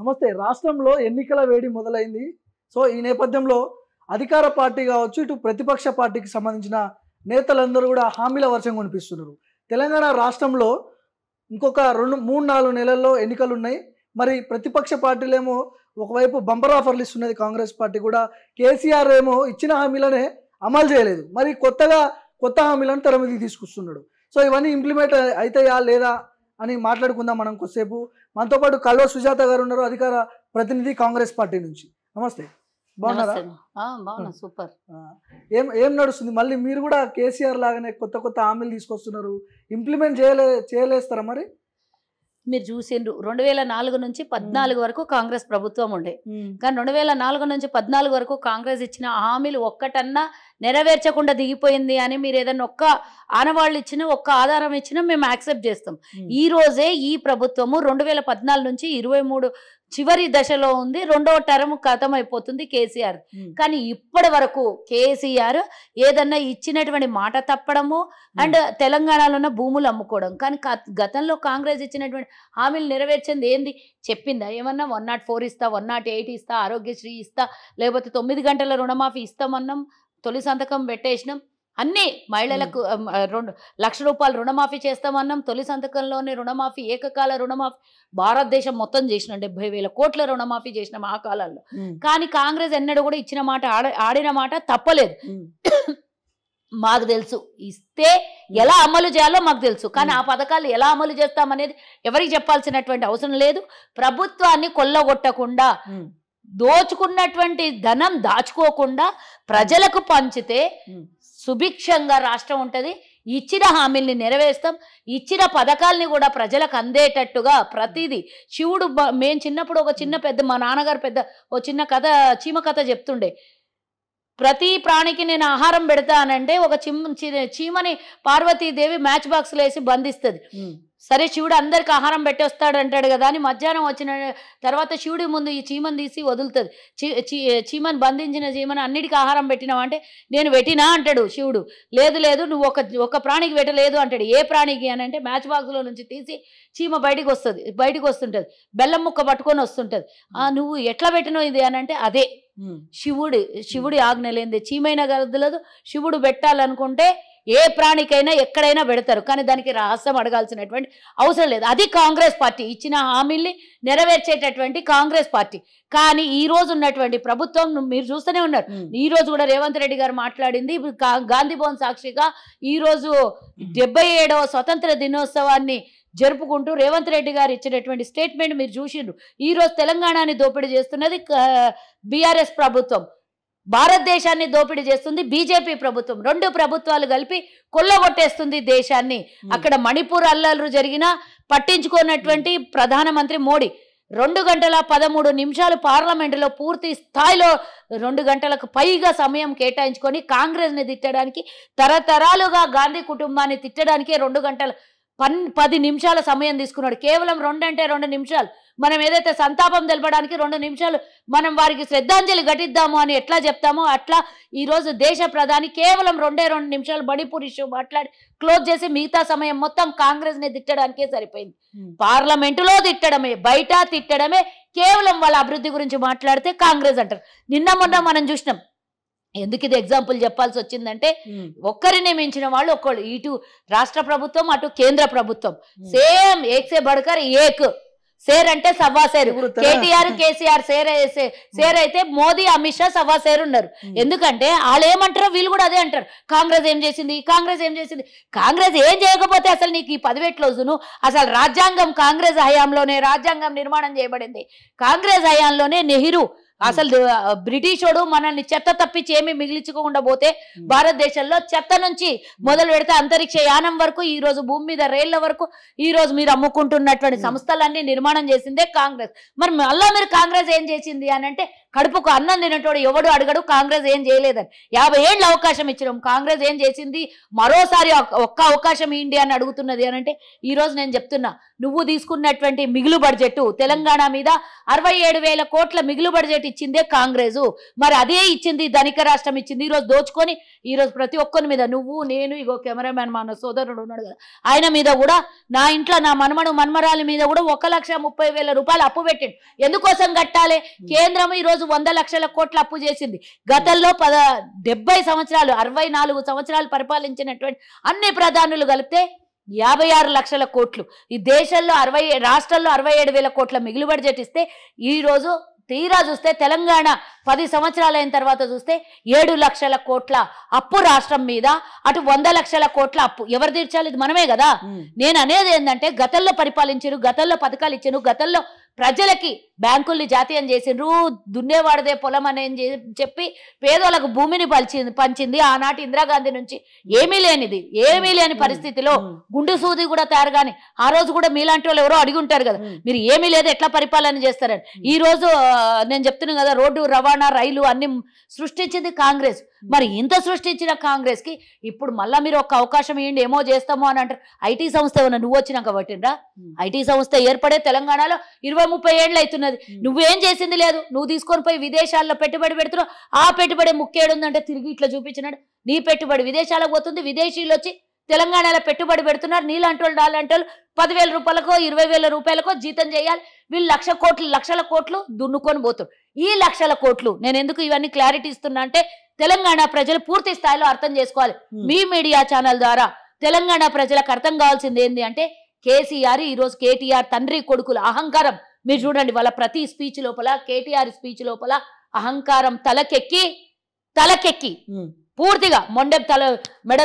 నమస్తే రాష్ట్రంలో ఎన్నికల వేడి మొదలైంది సో ఈ నేపథ్యంలో అధికార పార్టీ కావచ్చు ఇటు ప్రతిపక్ష పార్టీకి సంబంధించిన నేతలందరూ కూడా హామీల వర్షం కనిపిస్తున్నారు తెలంగాణ రాష్ట్రంలో ఇంకొక రెండు మూడు నాలుగు నెలల్లో ఎన్నికలు ఉన్నాయి మరి ప్రతిపక్ష పార్టీలేమో ఒకవైపు బంపర్ ఆఫర్లు ఇస్తున్నది కాంగ్రెస్ పార్టీ కూడా కేసీఆర్ ఏమో ఇచ్చిన హామీలనే అమలు చేయలేదు మరి కొత్తగా కొత్త హామీలను తెర తీసుకొస్తున్నాడు సో ఇవన్నీ ఇంప్లిమెంట్ అవుతాయా లేదా అని మాట్లాడుకుందాం మనం కొద్దిసేపు మనతో పాటు కల్వ సుజాత గారు ఉన్నారు అధికార ప్రతినిధి కాంగ్రెస్ పార్టీ నుంచి నమస్తే బాగున్నారా సూపర్ ఏం ఏం నడుస్తుంది మళ్ళీ మీరు కూడా కేసీఆర్ లాగానే కొత్త కొత్త హామీలు తీసుకొస్తున్నారు ఇంప్లిమెంట్ చేయలే చేయలేస్తారా మరి మీరు చూసిండ్రు రెండు వేల నాలుగు నుంచి పద్నాలుగు వరకు కాంగ్రెస్ ప్రభుత్వం ఉండే కానీ రెండు వేల నాలుగు నుంచి పద్నాలుగు వరకు కాంగ్రెస్ ఇచ్చిన హామీలు ఒక్కటన్నా నెరవేర్చకుండా దిగిపోయింది అని మీరు ఏదన్నా ఒక్క ఆనవాళ్ళు ఇచ్చిన ఒక్క ఆధారం ఇచ్చినా మేము యాక్సెప్ట్ చేస్తాం ఈ రోజే ఈ ప్రభుత్వము రెండు వేల పద్నాలుగు నుంచి ఇరవై మూడు చివరి దశలో ఉంది రెండో టర్మ్ అయిపోతుంది కేసీఆర్ కానీ ఇప్పటి వరకు కేసీఆర్ ఏదన్నా ఇచ్చినటువంటి మాట తప్పడము అండ్ తెలంగాణలో ఉన్న భూములు అమ్ముకోవడం కానీ గతంలో కాంగ్రెస్ ఇచ్చినటువంటి హామీలు నెరవేర్చింది ఏంది చెప్పిందా ఏమన్నా వన్ నాట్ ఫోర్ ఇస్తా వన్ నాట్ ఎయిట్ ఇస్తా ఆరోగ్యశ్రీ ఇస్తా లేకపోతే తొమ్మిది గంటల రుణమాఫీ ఇస్తామన్నాం తొలి సంతకం పెట్టేసినాం అన్నీ మహిళలకు రెండు లక్ష రూపాయలు రుణమాఫీ చేస్తామన్నాం తొలి సంతకంలోనే రుణమాఫీ ఏకకాల రుణమాఫీ భారతదేశం మొత్తం చేసిన డెబ్బై వేల కోట్ల రుణమాఫీ చేసినాం ఆ కాలంలో కానీ కాంగ్రెస్ ఎన్నడూ కూడా ఇచ్చిన మాట ఆడిన మాట తప్పలేదు మాకు తెలుసు ఇస్తే ఎలా అమలు చేయాలో మాకు తెలుసు కానీ ఆ పథకాలు ఎలా అమలు చేస్తామనేది ఎవరికి చెప్పాల్సినటువంటి అవసరం లేదు ప్రభుత్వాన్ని కొల్లగొట్టకుండా దోచుకున్నటువంటి ధనం దాచుకోకుండా ప్రజలకు పంచితే సుభిక్షంగా రాష్ట్రం ఉంటుంది ఇచ్చిన హామీల్ని నెరవేరుస్తాం ఇచ్చిన పథకాల్ని కూడా ప్రజలకు అందేటట్టుగా ప్రతిదీ శివుడు మేము చిన్నప్పుడు ఒక చిన్న పెద్ద మా నాన్నగారు పెద్ద ఓ చిన్న కథ చీమ కథ చెప్తుండే ప్రతి ప్రాణికి నేను ఆహారం పెడతానంటే ఒక చిమ్ చీమని పార్వతీదేవి మ్యాచ్ బాక్స్లో వేసి బంధిస్తుంది సరే శివుడు అందరికి ఆహారం పెట్టేస్తాడు అంటాడు కదా అని మధ్యాహ్నం వచ్చిన తర్వాత శివుడి ముందు ఈ చీమను తీసి వదులుతుంది చీ చీమను బంధించిన చీమను అన్నిటికీ ఆహారం పెట్టినావు అంటే నేను పెట్టినా అంటాడు శివుడు లేదు లేదు నువ్వు ఒక ఒక ప్రాణికి పెట్టలేదు అంటాడు ఏ ప్రాణికి అని అంటే మ్యాచ్ బాక్స్లో నుంచి తీసి చీమ బయటికి వస్తుంది బయటికి వస్తుంటుంది బెల్లం ముక్క పట్టుకొని వస్తుంటుంది నువ్వు ఎట్లా పెట్టినావు ఇది అని అంటే అదే శివుడు శివుడి ఆజ్ఞ లేనిదే చీమైన గరదలేదు శివుడు పెట్టాలనుకుంటే ఏ ప్రాణికైనా ఎక్కడైనా పెడతారు కానీ దానికి రహస్యం అడగాల్సినటువంటి అవసరం లేదు అది కాంగ్రెస్ పార్టీ ఇచ్చిన హామీల్ని నెరవేర్చేటటువంటి కాంగ్రెస్ పార్టీ కానీ ఈ రోజు ఉన్నటువంటి ప్రభుత్వం మీరు చూస్తూనే ఉన్నారు ఈ రోజు కూడా రేవంత్ రెడ్డి గారు మాట్లాడింది గాంధీ భవన్ సాక్షిగా ఈ రోజు డెబ్బై ఏడవ స్వతంత్ర దినోత్సవాన్ని జరుపుకుంటూ రేవంత్ రెడ్డి గారు ఇచ్చినటువంటి స్టేట్మెంట్ మీరు చూసిండ్రు ఈరోజు తెలంగాణని దోపిడీ చేస్తున్నది బీఆర్ఎస్ ప్రభుత్వం భారతదేశాన్ని దోపిడీ చేస్తుంది బీజేపీ ప్రభుత్వం రెండు ప్రభుత్వాలు కలిపి కొల్లగొట్టేస్తుంది దేశాన్ని అక్కడ మణిపూర్ అల్లర్లు జరిగినా పట్టించుకున్నటువంటి ప్రధానమంత్రి మోడీ రెండు గంటల పదమూడు నిమిషాలు పార్లమెంటులో పూర్తి స్థాయిలో రెండు గంటలకు పైగా సమయం కేటాయించుకొని కాంగ్రెస్ని తిట్టడానికి తరతరాలుగా గాంధీ కుటుంబాన్ని తిట్టడానికి రెండు గంటల పన్ పది నిమిషాల సమయం తీసుకున్నాడు కేవలం రెండంటే రెండు నిమిషాలు మనం ఏదైతే సంతాపం తెలపడానికి రెండు నిమిషాలు మనం వారికి శ్రద్ధాంజలి ఘటిద్దాము అని ఎట్లా చెప్తామో అట్లా ఈరోజు దేశ ప్రధాని కేవలం రెండే రెండు నిమిషాలు బడిపూర్ ఇష్యూ మాట్లాడి క్లోజ్ చేసి మిగతా సమయం మొత్తం కాంగ్రెస్ ని తిట్టడానికే సరిపోయింది పార్లమెంటులో తిట్టడమే బయట తిట్టడమే కేవలం వాళ్ళ అభివృద్ధి గురించి మాట్లాడితే కాంగ్రెస్ అంటారు నిన్న మొన్న మనం చూసినాం ఎందుకు ఇది ఎగ్జాంపుల్ చెప్పాల్సి వచ్చిందంటే ఒక్కరిని మించిన వాళ్ళు ఒక్కళ్ళు ఇటు రాష్ట్ర ప్రభుత్వం అటు కేంద్ర ప్రభుత్వం సేమ్ ఏక్సే బడకర్ ఏక్ సేర్ అంటే సవ్వా సేరు కేటీఆర్ కేసీఆర్ సేర్ సేర్ అయితే మోదీ అమిత్ షా సవ్వా సేర్ ఉన్నారు ఎందుకంటే వాళ్ళు ఏమంటారో వీళ్ళు కూడా అదే అంటారు కాంగ్రెస్ ఏం చేసింది కాంగ్రెస్ ఏం చేసింది కాంగ్రెస్ ఏం చేయకపోతే అసలు నీకు ఈ రోజును అసలు రాజ్యాంగం కాంగ్రెస్ హయాంలోనే రాజ్యాంగం నిర్మాణం చేయబడింది కాంగ్రెస్ హయాంలోనే నెహ్రూ Hmm. అసలు బ్రిటిషోడు మనల్ని చెత్త తప్పించి ఏమి మిగిలించుకోకుండా పోతే hmm. భారతదేశంలో చెత్త నుంచి మొదలు పెడితే అంతరిక్ష యానం వరకు ఈ రోజు భూమి మీద రైళ్ల వరకు ఈ రోజు మీరు అమ్ముకుంటున్నటువంటి hmm. సంస్థలన్నీ నిర్మాణం చేసిందే కాంగ్రెస్ మరి మళ్ళా మీరు కాంగ్రెస్ ఏం చేసింది అని అంటే కడుపుకు అన్నం తినటోడు ఎవడు అడగడు కాంగ్రెస్ ఏం చేయలేదని యాభై ఏళ్ళు అవకాశం ఇచ్చినాం కాంగ్రెస్ ఏం చేసింది మరోసారి ఒక్క అవకాశం ఏంటి అని అడుగుతున్నది అని అంటే ఈరోజు నేను చెప్తున్నా నువ్వు తీసుకున్నటువంటి మిగులు బడ్జెట్ తెలంగాణ మీద అరవై ఏడు వేల కోట్ల మిగులు బడ్జెట్ ఇచ్చిందే కాంగ్రెస్ మరి అదే ఇచ్చింది ధనిక రాష్ట్రం ఇచ్చింది ఈరోజు దోచుకొని ఈరోజు ప్రతి ఒక్కరి మీద నువ్వు నేను ఇగో కెమెరామ్యాన్ మా సోదరుడు ఉన్నాడు కదా ఆయన మీద కూడా నా ఇంట్లో నా మనమడు మన్మరాల మీద కూడా ఒక లక్ష ముప్పై వేల రూపాయలు అప్పు పెట్టాడు ఎందుకోసం కట్టాలి కేంద్రం ఈరోజు వంద లక్షల కోట్ల అప్పు చేసింది గతంలో పద డెబ్బై సంవత్సరాలు అరవై నాలుగు సంవత్సరాలు పరిపాలించినటువంటి అన్ని ప్రధానులు కలిపితే యాభై ఆరు లక్షల కోట్లు ఈ దేశంలో అరవై రాష్ట్రాల్లో అరవై ఏడు వేల కోట్ల మిగులు జట్టిస్తే ఈరోజు తీరా చూస్తే తెలంగాణ పది సంవత్సరాలైన తర్వాత చూస్తే ఏడు లక్షల కోట్ల అప్పు రాష్ట్రం మీద అటు వంద లక్షల కోట్ల అప్పు ఎవరు తీర్చాలి ఇది మనమే కదా నేను అనేది ఏంటంటే గతంలో పరిపాలించారు గతంలో పథకాలు ఇచ్చాను గతంలో ప్రజలకి బ్యాంకుల్ని జాతీయం చేసిండ్రు దున్నేవాడిదే పొలం అని చెప్పి పేదోళ్ళకు భూమిని పలిచింది పంచింది ఆనాటి ఇందిరాగాంధీ నుంచి ఏమీ లేనిది ఏమీ లేని పరిస్థితిలో గుండు సూది కూడా తయారు ఆ రోజు కూడా మీలాంటి వాళ్ళు ఎవరో అడిగి ఉంటారు కదా మీరు ఏమీ లేదు ఎట్లా పరిపాలన చేస్తారని ఈ రోజు నేను చెప్తున్నాను కదా రోడ్డు రవాణా రైలు అన్ని సృష్టించింది కాంగ్రెస్ మరి ఇంత సృష్టించిన కాంగ్రెస్ కి ఇప్పుడు మళ్ళీ మీరు ఒక అవకాశం ఇవ్వండి ఏమో చేస్తామో అని అంటారు ఐటీ సంస్థ ఏమన్నా నువ్వు వచ్చినాక పట్టిండ్రా ఐటీ సంస్థ ఏర్పడే తెలంగాణలో ఇరవై ఇరవై ముప్పై ఏళ్ళు అవుతున్నది నువ్వేం చేసింది లేదు నువ్వు తీసుకొని పోయి విదేశాల్లో పెట్టుబడి పెడుతున్నావు ఆ పెట్టుబడి ఉందంటే తిరిగి ఇట్లా చూపించినాడు నీ పెట్టుబడి విదేశాలకు పోతుంది విదేశీయులు వచ్చి తెలంగాణలో పెట్టుబడి పెడుతున్నారు నీలాంటి వాళ్ళు నాలాంటి వాళ్ళు పదివేల రూపాయలకో ఇరవై వేల రూపాయలకో జీతం చేయాలి వీళ్ళు లక్ష కోట్లు లక్షల కోట్లు దున్నుకొని పోతారు ఈ లక్షల కోట్లు నేను ఎందుకు ఇవన్నీ క్లారిటీ ఇస్తున్నా అంటే తెలంగాణ ప్రజలు పూర్తి స్థాయిలో అర్థం చేసుకోవాలి మీ మీడియా ఛానల్ ద్వారా తెలంగాణ ప్రజలకు అర్థం కావాల్సింది ఏంటి అంటే కేసీఆర్ ఈరోజు కేటీఆర్ తండ్రి కొడుకుల అహంకారం మీరు చూడండి వాళ్ళ ప్రతి స్పీచ్ లోపల కేటీఆర్ స్పీచ్ లోపల అహంకారం తలకెక్కి తలకెక్కి పూర్తిగా మొండె తల మెడ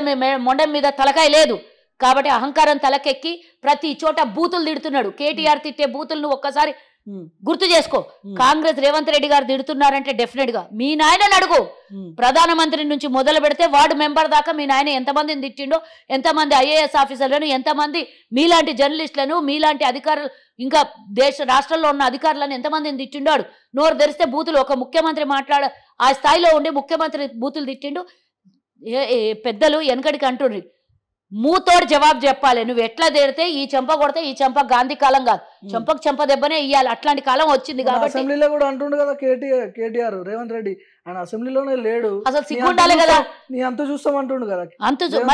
మొండె మీద తలకాయ లేదు కాబట్టి అహంకారం తలకెక్కి ప్రతి చోట బూతులు తిడుతున్నాడు కేటీఆర్ తిట్టే బూతులను ఒక్కసారి గుర్తు చేసుకో కాంగ్రెస్ రేవంత్ రెడ్డి గారు తిడుతున్నారంటే డెఫినెట్ గా మీ నాయనని అడుగు ప్రధానమంత్రి నుంచి మొదలు పెడితే వార్డు మెంబర్ దాకా మీ నాయన ఎంతమందిని తిట్టిండో ఎంతమంది ఐఏఎస్ ఆఫీసర్లను ఎంతమంది మీలాంటి జర్నలిస్టులను మీలాంటి అధికారులు ఇంకా దేశ రాష్ట్రంలో ఉన్న అధికారులను ఎంతమందిని తిట్టిండాడు నోరు తెరిస్తే బూతులు ఒక ముఖ్యమంత్రి మాట్లాడ ఆ స్థాయిలో ఉండి ముఖ్యమంత్రి బూతులు తిట్టిండు పెద్దలు వెనకడికి అంటుండ్రి మూతోడు జవాబు చెప్పాలి నువ్వు ఎట్లా తిడితే ఈ చెంప కొడితే ఈ చెంప గాంధీ కాలం కాదు చంపకు చెంప దెబ్బనే ఇయ్యాలి అట్లాంటి కాలం వచ్చింది కాబట్టి అంటుండు కదా రేవంత్ రెడ్డి అంత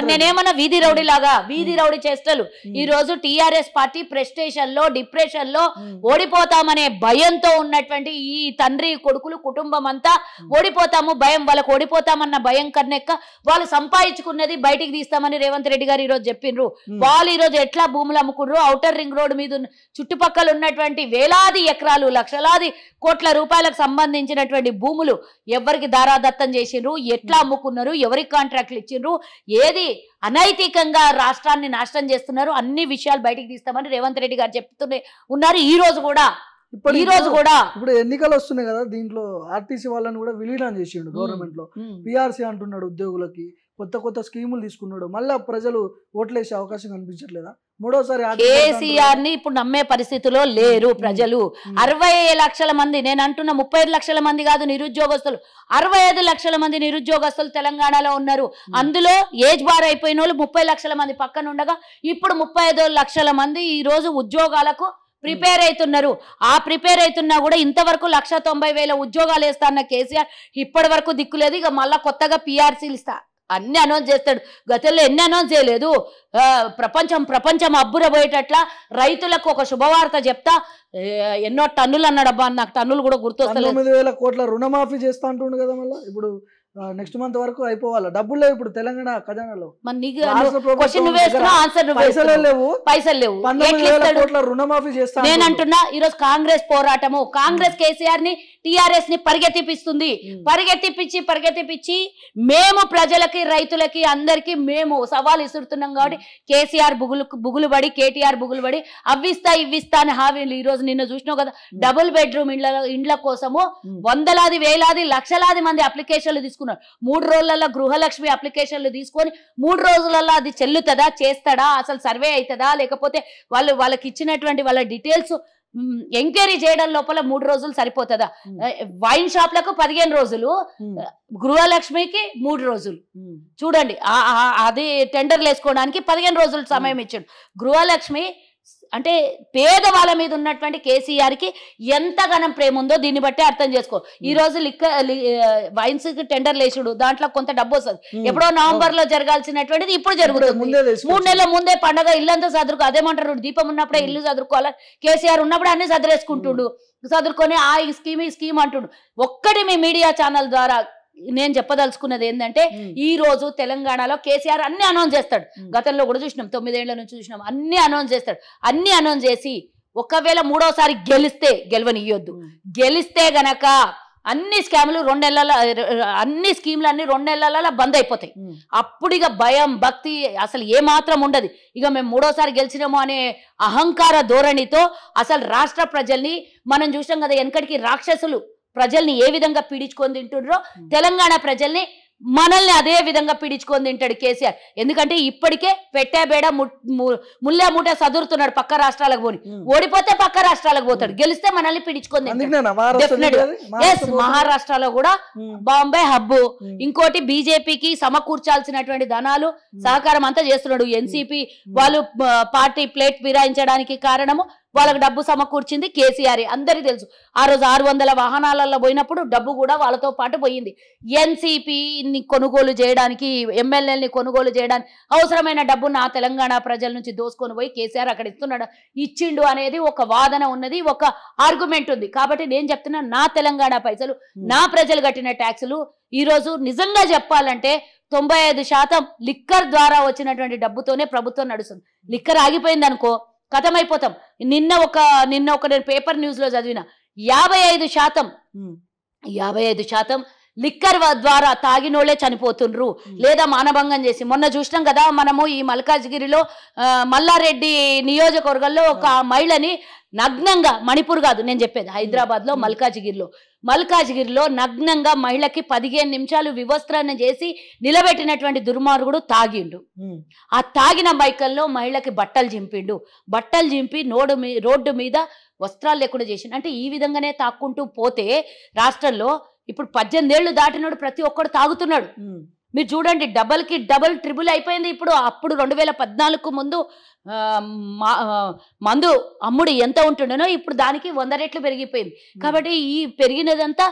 నేనేమన్నా వీధి రౌడీ లాగా వీధి రౌడీ చేస్తలు ఈ రోజు టిఆర్ఎస్ పార్టీ ప్రెస్టేషన్ లో డిప్రెషన్ లో ఓడిపోతామనే భయంతో ఉన్నటువంటి ఈ తండ్రి కొడుకులు కుటుంబం అంతా ఓడిపోతాము భయం వాళ్ళకి ఓడిపోతామన్న భయం కన్నెక్క వాళ్ళు సంపాదించుకున్నది బయటికి తీస్తామని రేవంత్ రెడ్డి గారు ఈ రోజు చెప్పిండ్రు వాళ్ళు ఈ రోజు ఎట్లా భూములు అమ్ముకున్నారు ఔటర్ రింగ్ రోడ్ మీద చుట్టూ చుట్టుపక్కల ఉన్నటువంటి వేలాది ఎకరాలు లక్షలాది కోట్ల రూపాయలకు సంబంధించినటువంటి భూములు ఎవరికి దారాదత్తం చేసిండ్రు ఎట్లా అమ్ముకున్నారు ఎవరికి కాంట్రాక్ట్లు ఇచ్చిండ్రు ఏది అనైతికంగా రాష్ట్రాన్ని నాశనం చేస్తున్నారు అన్ని విషయాలు బయటికి తీస్తామని రేవంత్ రెడ్డి గారు చెప్తూనే ఉన్నారు ఈ రోజు కూడా ఇప్పుడు ఈ రోజు కూడా ఇప్పుడు ఎన్నికలు వస్తున్నాయి కదా దీంట్లో ఆర్టీసీ వాళ్ళని కూడా విలీనం చేసిండు గవర్నమెంట్ లో పిఆర్సీ అంటున్నాడు ఉద్యోగులకి కొత్త కొత్త స్కీములు తీసుకున్నాడు మళ్ళీ ప్రజలు ఓట్లేసే అవకాశం కనిపించట్లేదా మూడోసారి కేసీఆర్ ని ఇప్పుడు నమ్మే పరిస్థితిలో లేరు ప్రజలు అరవై లక్షల మంది నేను అంటున్న ముప్పై లక్షల మంది కాదు నిరుద్యోగస్తులు అరవై లక్షల మంది నిరుద్యోగస్తులు తెలంగాణలో ఉన్నారు అందులో ఏజ్ బార్ అయిపోయిన వాళ్ళు ముప్పై లక్షల మంది పక్కన ఉండగా ఇప్పుడు ముప్పై లక్షల మంది ఈ రోజు ఉద్యోగాలకు ప్రిపేర్ అవుతున్నారు ఆ ప్రిపేర్ అవుతున్నా కూడా ఇంతవరకు లక్ష తొంభై వేల ఉద్యోగాలు వేస్తా అన్న కేసీఆర్ ఇప్పటి వరకు దిక్కులేదు ఇక మళ్ళా కొత్తగా పిఆర్సీలు ఇస్తా అన్ని అనౌన్స్ చేస్తాడు గతంలో ఎన్ని అనౌన్స్ చేయలేదు ప్రపంచం ప్రపంచం అబ్బురబోయేటట్ల రైతులకు ఒక శుభవార్త చెప్తా ఎన్నో టన్నులు అన్నాడబ్బా నాకు టన్నులు కూడా వేల కోట్ల రుణమాఫీ చేస్తా అంటుండు కదా మళ్ళీ ఇప్పుడు నెక్స్ట్ మంత్ వరకు అయిపోవాలి డబ్బులు లేవు ఇప్పుడు తెలంగాణ ఖజానాలో పైసలు లేవు రుణమాఫీ చేస్తా నేను అంటున్నా ఈ రోజు కాంగ్రెస్ పోరాటము కాంగ్రెస్ కేసీఆర్ ని టిఆర్ఎస్ ని పరిగెత్తిపిస్తుంది పరిగెత్తిపించి పరిగెత్తిపించి మేము ప్రజలకి రైతులకి అందరికి మేము సవాల్ ఇసురుతున్నాం కాబట్టి కేసీఆర్ బుగులు బుగులు పడి కేటీఆర్ బుగులు పడి అవ్విస్తా ఇవ్విస్తా అని హావీలు ఈ రోజు నిన్న చూసినావు కదా డబుల్ బెడ్రూమ్ ఇండ్ల ఇండ్ల కోసము వందలాది వేలాది లక్షలాది మంది అప్లికేషన్లు తీసుకున్నారు మూడు రోజులలో గృహలక్ష్మి అప్లికేషన్లు తీసుకొని మూడు రోజులలో అది చెల్లుతుందా చేస్తాడా అసలు సర్వే అవుతుందా లేకపోతే వాళ్ళు వాళ్ళకి ఇచ్చినటువంటి వాళ్ళ డీటెయిల్స్ ఎంక్వైరీ చేయడం లోపల మూడు రోజులు సరిపోతుందా వైన్ షాప్లకు పదిహేను రోజులు గృహలక్ష్మికి మూడు రోజులు చూడండి అది టెండర్లు వేసుకోవడానికి పదిహేను రోజులు సమయం ఇచ్చాడు గృహలక్ష్మి అంటే పేదవాళ్ళ మీద ఉన్నటువంటి కేసీఆర్కి ఎంతగానం ప్రేమ ఉందో దీన్ని బట్టి అర్థం చేసుకో ఈ రోజు లిక్క వైన్స్ టెండర్ లేచుడు దాంట్లో కొంత డబ్బు వస్తుంది ఎప్పుడో నవంబర్ లో జరగాల్సినటువంటిది ఇప్పుడు జరుగుతుంది మూడు నెలల ముందే పండగ ఇల్లంతా సదురుకు అదేమంటారు దీపం ఉన్నప్పుడే ఇల్లు సదురుకోవాలి కేసీఆర్ ఉన్నప్పుడు అన్ని సదిరేసుకుంటుడు చదువుకొని ఆ స్కీమ్ ఈ స్కీమ్ అంటుడు ఒక్కటి మీ మీడియా ఛానల్ ద్వారా నేను చెప్పదలుచుకున్నది ఏంటంటే ఈ రోజు తెలంగాణలో కేసీఆర్ అన్ని అనౌన్స్ చేస్తాడు గతంలో కూడా చూసినాం తొమ్మిదేళ్ల నుంచి చూసినాం అన్ని అనౌన్స్ చేస్తాడు అన్ని అనౌన్స్ చేసి ఒకవేళ మూడోసారి గెలిస్తే గెలవనియొద్దు గెలిస్తే గనక అన్ని స్కాములు రెండేళ్ల అన్ని స్కీమ్లు అన్ని రెండేళ్ల బంద్ అయిపోతాయి అప్పుడు ఇక భయం భక్తి అసలు ఏమాత్రం ఉండదు ఇక మేము మూడోసారి గెలిచినాము అనే అహంకార ధోరణితో అసలు రాష్ట్ర ప్రజల్ని మనం చూసాం కదా వెనకటికి రాక్షసులు ప్రజల్ని ఏ విధంగా పీడించుకొని తింటుండ్రో తెలంగాణ ప్రజల్ని మనల్ని అదే విధంగా పీడించుకొని తింటాడు కేసీఆర్ ఎందుకంటే ఇప్పటికే పెట్టే బేడ ముల్లా మూట సదురుతున్నాడు పక్క రాష్ట్రాలకు పోని ఓడిపోతే పక్క రాష్ట్రాలకు పోతాడు గెలిస్తే మనల్ని పీడించుకొని మహారాష్ట్రలో కూడా బాంబే హబ్బు ఇంకోటి బీజేపీకి సమకూర్చాల్సినటువంటి ధనాలు సహకారం అంతా చేస్తున్నాడు ఎన్సిపి వాళ్ళు పార్టీ ప్లేట్ ఫిరాయించడానికి కారణము వాళ్ళకి డబ్బు సమకూర్చింది కేసీఆర్ అందరి తెలుసు ఆ రోజు ఆరు వందల వాహనాలలో పోయినప్పుడు డబ్బు కూడా వాళ్ళతో పాటు పోయింది ఎన్సిపిని కొనుగోలు చేయడానికి ఎమ్మెల్యేని కొనుగోలు చేయడానికి అవసరమైన డబ్బు నా తెలంగాణ ప్రజల నుంచి దోసుకొని పోయి కేసీఆర్ అక్కడ ఇస్తున్నాడు ఇచ్చిండు అనేది ఒక వాదన ఉన్నది ఒక ఆర్గ్యుమెంట్ ఉంది కాబట్టి నేను చెప్తున్నా నా తెలంగాణ పైసలు నా ప్రజలు కట్టిన ట్యాక్సులు ఈరోజు నిజంగా చెప్పాలంటే తొంభై శాతం లిక్కర్ ద్వారా వచ్చినటువంటి డబ్బుతోనే ప్రభుత్వం నడుస్తుంది లిక్కర్ ఆగిపోయింది అనుకో కథమైపోతాం నిన్న ఒక నిన్న ఒక నేను పేపర్ న్యూస్లో చదివిన యాభై ఐదు శాతం యాభై ఐదు శాతం లిక్కర్ ద్వారా తాగినోళ్లే చనిపోతుండ్రు లేదా మానభంగం చేసి మొన్న చూసినాం కదా మనము ఈ మల్కాజ్గిరిలో మల్లారెడ్డి నియోజకవర్గంలో ఒక మహిళని నగ్నంగా మణిపూర్ కాదు నేను చెప్పేది హైదరాబాద్లో మల్కాజ్గిరిలో మల్కాజ్గిరిలో నగ్నంగా మహిళకి పదిహేను నిమిషాలు వివస్త్రణ చేసి నిలబెట్టినటువంటి దుర్మార్గుడు తాగిండు ఆ తాగిన బైకల్లో మహిళకి బట్టలు చింపిండు బట్టలు చింపి నోడు మీ రోడ్డు మీద వస్త్రాలు లేకుండా చేసిండు అంటే ఈ విధంగానే తాక్కుంటూ పోతే రాష్ట్రంలో ఇప్పుడు పద్దెనిమిదేళ్లు దాటినోడు ప్రతి ఒక్కడు తాగుతున్నాడు మీరు చూడండి డబల్కి డబల్ ట్రిబుల్ అయిపోయింది ఇప్పుడు అప్పుడు రెండు వేల పద్నాలుగుకు ముందు మందు అమ్ముడు ఎంత ఉంటుండేనో ఇప్పుడు దానికి వంద రెట్లు పెరిగిపోయింది కాబట్టి ఈ పెరిగినదంతా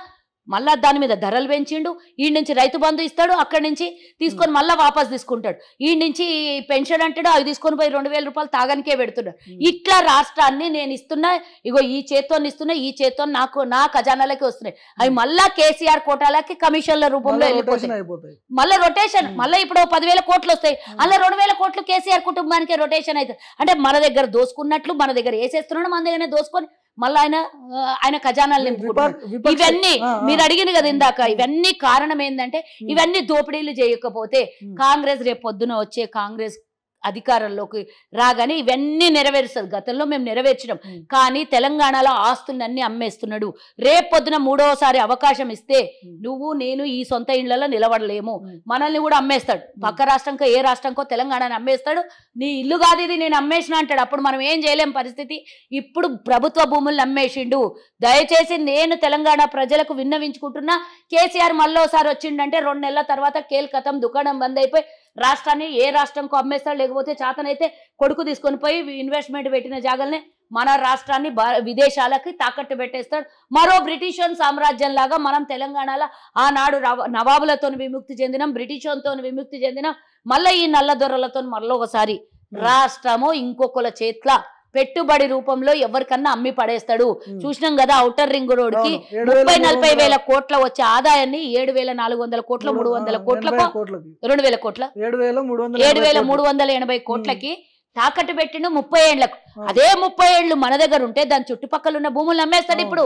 మళ్ళా దాని మీద ధరలు పెంచిండు ఈ నుంచి రైతు బంధు ఇస్తాడు అక్కడి నుంచి తీసుకొని మళ్ళీ వాపస్ తీసుకుంటాడు ఈ నుంచి పెన్షన్ అంటాడు అవి తీసుకొని పోయి రెండు వేల రూపాయలు తాగానికే పెడుతున్నాడు ఇట్లా రాష్ట్రాన్ని నేను ఇస్తున్నా ఇగో ఈ చేత్తో ఇస్తున్నా ఈ చేత్తో నాకు నా ఖజానాలకి వస్తున్నాయి అవి మళ్ళా కేసీఆర్ కోటాలకి కమిషన్ల రూపంలో మళ్ళీ రొటేషన్ మళ్ళీ ఇప్పుడు పదివేల కోట్లు వస్తాయి అలా రెండు వేల కోట్లు కేసీఆర్ కుటుంబానికి రొటేషన్ అవుతుంది అంటే మన దగ్గర దోసుకున్నట్లు మన దగ్గర వేసేస్తున్నాడు మన దగ్గరనే దోసుకొని మళ్ళీ ఆయన ఆయన ఖజానాలు నింపుకుంటారు ఇవన్నీ మీరు అడిగింది కదా ఇందాక ఇవన్నీ కారణం ఏంటంటే ఇవన్నీ దోపిడీలు చేయకపోతే కాంగ్రెస్ రేపు పొద్దున వచ్చే కాంగ్రెస్ అధికారంలోకి రాగానే ఇవన్నీ నెరవేరుస్తుంది గతంలో మేము నెరవేర్చినాం కానీ తెలంగాణలో ఆస్తులన్నీ అమ్మేస్తున్నాడు రేపొద్దున మూడవసారి అవకాశం ఇస్తే నువ్వు నేను ఈ సొంత ఇళ్లలో నిలబడలేము మనల్ని కూడా అమ్మేస్తాడు పక్క రాష్ట్రంకో ఏ రాష్ట్రంకో తెలంగాణని అమ్మేస్తాడు నీ ఇల్లు కాదు ఇది నేను అమ్మేసిన అంటాడు అప్పుడు మనం ఏం చేయలేం పరిస్థితి ఇప్పుడు ప్రభుత్వ భూములను అమ్మేసిండు దయచేసి నేను తెలంగాణ ప్రజలకు విన్నవించుకుంటున్నా కేసీఆర్ మళ్ళోసారి వచ్చిండంటే రెండు నెలల తర్వాత కేల్కతం దుకాణం బంద్ అయిపోయి రాష్ట్రాన్ని ఏ రాష్ట్రంకు అమ్మేస్తాడు లేకపోతే చాతనైతే కొడుకు తీసుకొని పోయి ఇన్వెస్ట్మెంట్ పెట్టిన జాగల్ని మన రాష్ట్రాన్ని విదేశాలకి తాకట్టు పెట్టేస్తాడు మరో బ్రిటిషోన్ సామ్రాజ్యం లాగా మనం తెలంగాణలో ఆనాడు నవాబులతో విముక్తి చెందినాం బ్రిటిషోన్తో విముక్తి చెందినాం మళ్ళీ ఈ నల్లదొరలతో మరలో ఒకసారి రాష్ట్రము ఇంకొకల చేత్ల పెట్టుబడి రూపంలో ఎవరికన్నా అమ్మి పడేస్తాడు చూసినాం కదా ఔటర్ రింగ్ రోడ్ కి ముప్పై నలభై వేల కోట్ల వచ్చే ఆదాయాన్ని ఏడు వేల నాలుగు వందల కోట్ల మూడు వందల కోట్లకు రెండు వేల కోట్ల ఏడు వేల మూడు వందల ఎనభై కోట్లకి తాకట్టు పెట్టిన ముప్పై ఏళ్లకు అదే ముప్పై ఏళ్లు మన దగ్గర ఉంటే దాని చుట్టుపక్కల ఉన్న భూములు అమ్మేస్తాడు ఇప్పుడు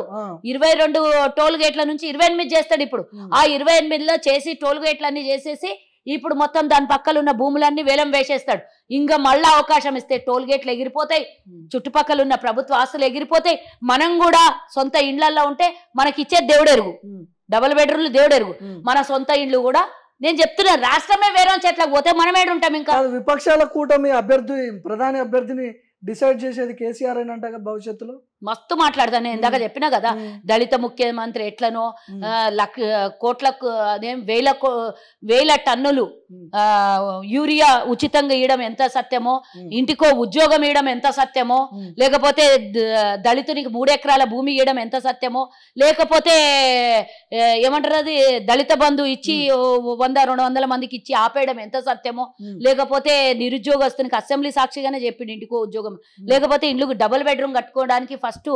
ఇరవై రెండు టోల్ గేట్ల నుంచి ఇరవై ఎనిమిది చేస్తాడు ఇప్పుడు ఆ ఇరవై ఎనిమిదిలో చేసి టోల్ గేట్లన్నీ చేసేసి ఇప్పుడు మొత్తం దాని పక్కలున్న ఉన్న భూములన్నీ వేలం వేసేస్తాడు ఇంకా మళ్ళీ అవకాశం ఇస్తే టోల్ గేట్లు ఎగిరిపోతాయి చుట్టుపక్కల ఉన్న ప్రభుత్వ ఆస్తులు ఎగిరిపోతాయి మనం కూడా సొంత ఇండ్లల్లో ఉంటే మనకి ఇచ్చే దేవుడెరుగు డబుల్ బెడ్రూమ్లు దేవుడెరుగు మన సొంత ఇండ్లు కూడా నేను చెప్తున్నా రాష్ట్రమే వేరే చెట్లకు పోతే మనమే ఉంటాం ఇంకా విపక్షాల కూటమి అభ్యర్థి ప్రధాని అభ్యర్థిని డిసైడ్ చేసేది కేసీఆర్ అని అంటే భవిష్యత్తులో మస్తు మాట్లాడతాను నేను ఇందాక చెప్పినా కదా దళిత ముఖ్యమంత్రి ఎట్లనో లక్ కోట్ల అదేం వేల వేల టన్నులు యూరియా ఉచితంగా ఇవ్వడం ఎంత సత్యమో ఇంటికో ఉద్యోగం ఇవ్వడం ఎంత సత్యమో లేకపోతే దళితునికి మూడెకరాల భూమి ఇవ్వడం ఎంత సత్యమో లేకపోతే ఏమంటారు అది దళిత బంధు ఇచ్చి వంద రెండు వందల మందికి ఇచ్చి ఆపేయడం ఎంత సత్యమో లేకపోతే నిరుద్యోగస్తునికి అసెంబ్లీ సాక్షిగానే చెప్పింది ఇంటికో ఉద్యోగం లేకపోతే ఇండ్లకు డబుల్ బెడ్రూమ్ కట్టుకోవడానికి ఫస్ట్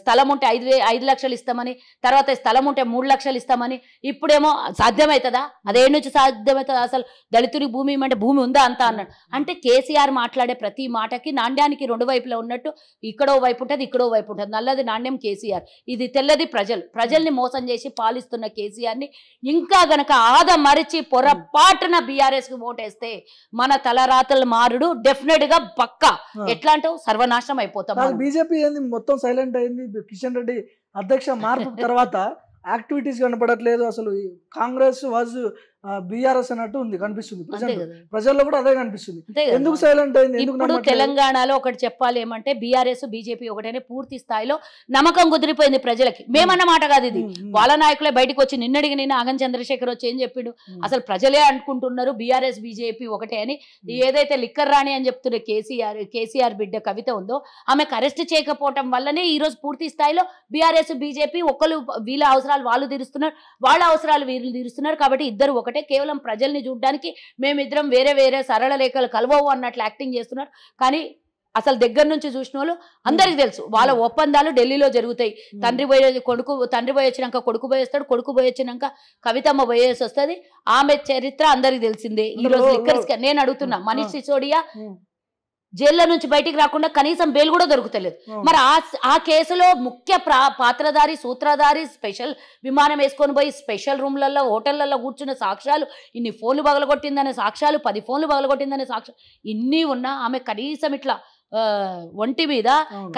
స్థలం ఉంటే ఐదు ఐదు లక్షలు ఇస్తామని తర్వాత స్థలం ఉంటే మూడు లక్షలు ఇస్తామని ఇప్పుడేమో సాధ్యమవుతుందా అదే నుంచి సాధ్యమవుతుంది అసలు దళితుడి భూమి అంటే భూమి ఉందా అంతా అన్నాడు అంటే కేసీఆర్ మాట్లాడే ప్రతి మాటకి నాణ్యానికి రెండు వైపులా ఉన్నట్టు ఇక్కడో వైపు ఉంటుంది ఇక్కడో వైపు ఉంటుంది నల్లది నాణ్యం కేసీఆర్ ఇది తెల్లది ప్రజలు ప్రజల్ని మోసం చేసి పాలిస్తున్న కేసీఆర్ని ఇంకా గనక ఆద మరిచి పొరపాటున బీఆర్ఎస్కి ఓటేస్తే మన తలరాతలు మారుడు డెఫినెట్గా పక్క ఎట్లా అంటావు సర్వనాశనం అయిపోతాం బీజేపీ ఏంది మొత్తం సైలెంట్ అయింది కిషన్ రెడ్డి అధ్యక్ష మార్పు తర్వాత యాక్టివిటీస్ కనపడట్లేదు అసలు కాంగ్రెస్ వాజ్ బీఆర్ఎస్ అన్నట్టు ఉంది కనిపిస్తుంది ప్రజల్లో కూడా అదే కనిపిస్తుంది ఎందుకు సైలెంట్ అయింది ఎందుకు తెలంగాణలో ఒకటి చెప్పాలి ఏమంటే బీఆర్ఎస్ బీజేపీ ఒకటనే పూర్తి స్థాయిలో నమ్మకం కుదిరిపోయింది ప్రజలకి మేమన్న మాట కాదు ఇది వాళ్ళ నాయకులే బయటకు వచ్చి నిన్నడిగి నిన్న ఆగన్ చంద్రశేఖర్ వచ్చి ఏం చెప్పిండు అసలు ప్రజలే అనుకుంటున్నారు బీఆర్ఎస్ బీజేపీ ఒకటే అని ఏదైతే లిక్కర్ రాణి అని చెప్తున్న కేసీఆర్ కేసీఆర్ బిడ్డ కవిత ఉందో ఆమెకు అరెస్ట్ చేయకపోవటం వల్లనే ఈ రోజు పూర్తి స్థాయిలో బీఆర్ఎస్ బీజేపీ ఒకళ్ళు వీళ్ళ అవసరాలు వాళ్ళు తీరుస్తున్నారు వాళ్ళ అవసరాలు వీళ్ళు తీరుస్తున్నారు కాబట్టి ఇద్దరు ఒకటే ఎందుకంటే కేవలం ప్రజల్ని చూడడానికి మేమిద్దరం వేరే వేరే సరళ రేఖలు కలవవు అన్నట్లు యాక్టింగ్ చేస్తున్నారు కానీ అసలు దగ్గర నుంచి చూసిన వాళ్ళు అందరికి తెలుసు వాళ్ళ ఒప్పందాలు ఢిల్లీలో జరుగుతాయి తండ్రి పోయే కొడుకు తండ్రి పోయొచ్చినాక వచ్చినాక కొడుకు పోయేస్తాడు వస్తాడు కొడుకు పోయొచ్చినాక వచ్చినాక కవితమ్మ పోయేసి వస్తుంది ఆమె చరిత్ర అందరికి తెలిసిందే ఈ రోజు లిక్కర్స్ నేను అడుగుతున్నా మనీష్ సిసోడియా జైల్లో నుంచి బయటికి రాకుండా కనీసం బెయిల్ కూడా దొరుకుతలేదు మరి ఆ ఆ కేసులో ముఖ్య పాత్రధారి సూత్రధారి స్పెషల్ విమానం వేసుకొని పోయి స్పెషల్ రూమ్లలో హోటళ్లలో కూర్చున్న సాక్ష్యాలు ఇన్ని ఫోన్లు పగలగొట్టిందనే సాక్ష్యాలు పది ఫోన్లు పగలగొట్టిందనే సాక్ష్యాలు ఇన్ని ఉన్నా ఆమె కనీసం ఇట్లా ఒంటి మీద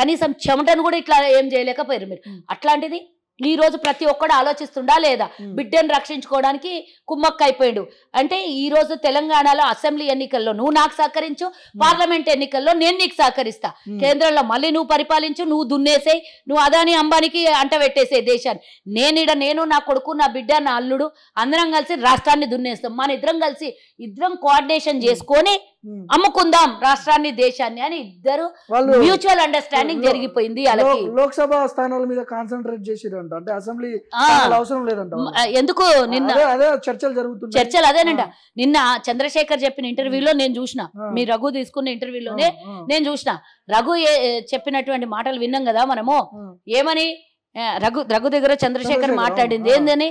కనీసం చెమటను కూడా ఇట్లా ఏం చేయలేకపోయారు మీరు అట్లాంటిది ఈ రోజు ప్రతి ఒక్కడు ఆలోచిస్తుండా లేదా బిడ్డను రక్షించుకోవడానికి కుమ్మక్క అయిపోయాడు అంటే ఈ రోజు తెలంగాణలో అసెంబ్లీ ఎన్నికల్లో నువ్వు నాకు సహకరించు పార్లమెంట్ ఎన్నికల్లో నేను నీకు సహకరిస్తా కేంద్రంలో మళ్ళీ నువ్వు పరిపాలించు నువ్వు దున్నేసేయి నువ్వు అదాని అంబానికి అంట పెట్టేసే దేశాన్ని ఇడ నేను నా కొడుకు నా బిడ్డ నా అల్లుడు అందరం కలిసి రాష్ట్రాన్ని దున్నేస్తాం మన ఇద్దరం కలిసి ఇద్దరం కోఆర్డినేషన్ చేసుకొని అమ్ముకుందాం రాష్ట్రాన్ని దేశాన్ని అని ఇద్దరు మ్యూచువల్ అండర్స్టాండింగ్ జరిగిపోయింది అలాగే లోక్సభ స్థానాల మీద కాన్సన్ట్రేట్ చేసిరంట అంటే అసెంబ్లీ అవసరం లేదంట ఎందుకు నిన్న చర్చలు జరుగుతుంది చర్చలు అదేనంట నిన్న చంద్రశేఖర్ చెప్పిన ఇంటర్వ్యూలో నేను చూసిన మీ రఘు తీసుకున్న ఇంటర్వ్యూలోనే నేను చూసిన రఘు చెప్పినటువంటి మాటలు విన్నాం కదా మనము ఏమని రఘు రఘు దగ్గర చంద్రశేఖర్ మాట్లాడింది ఏందని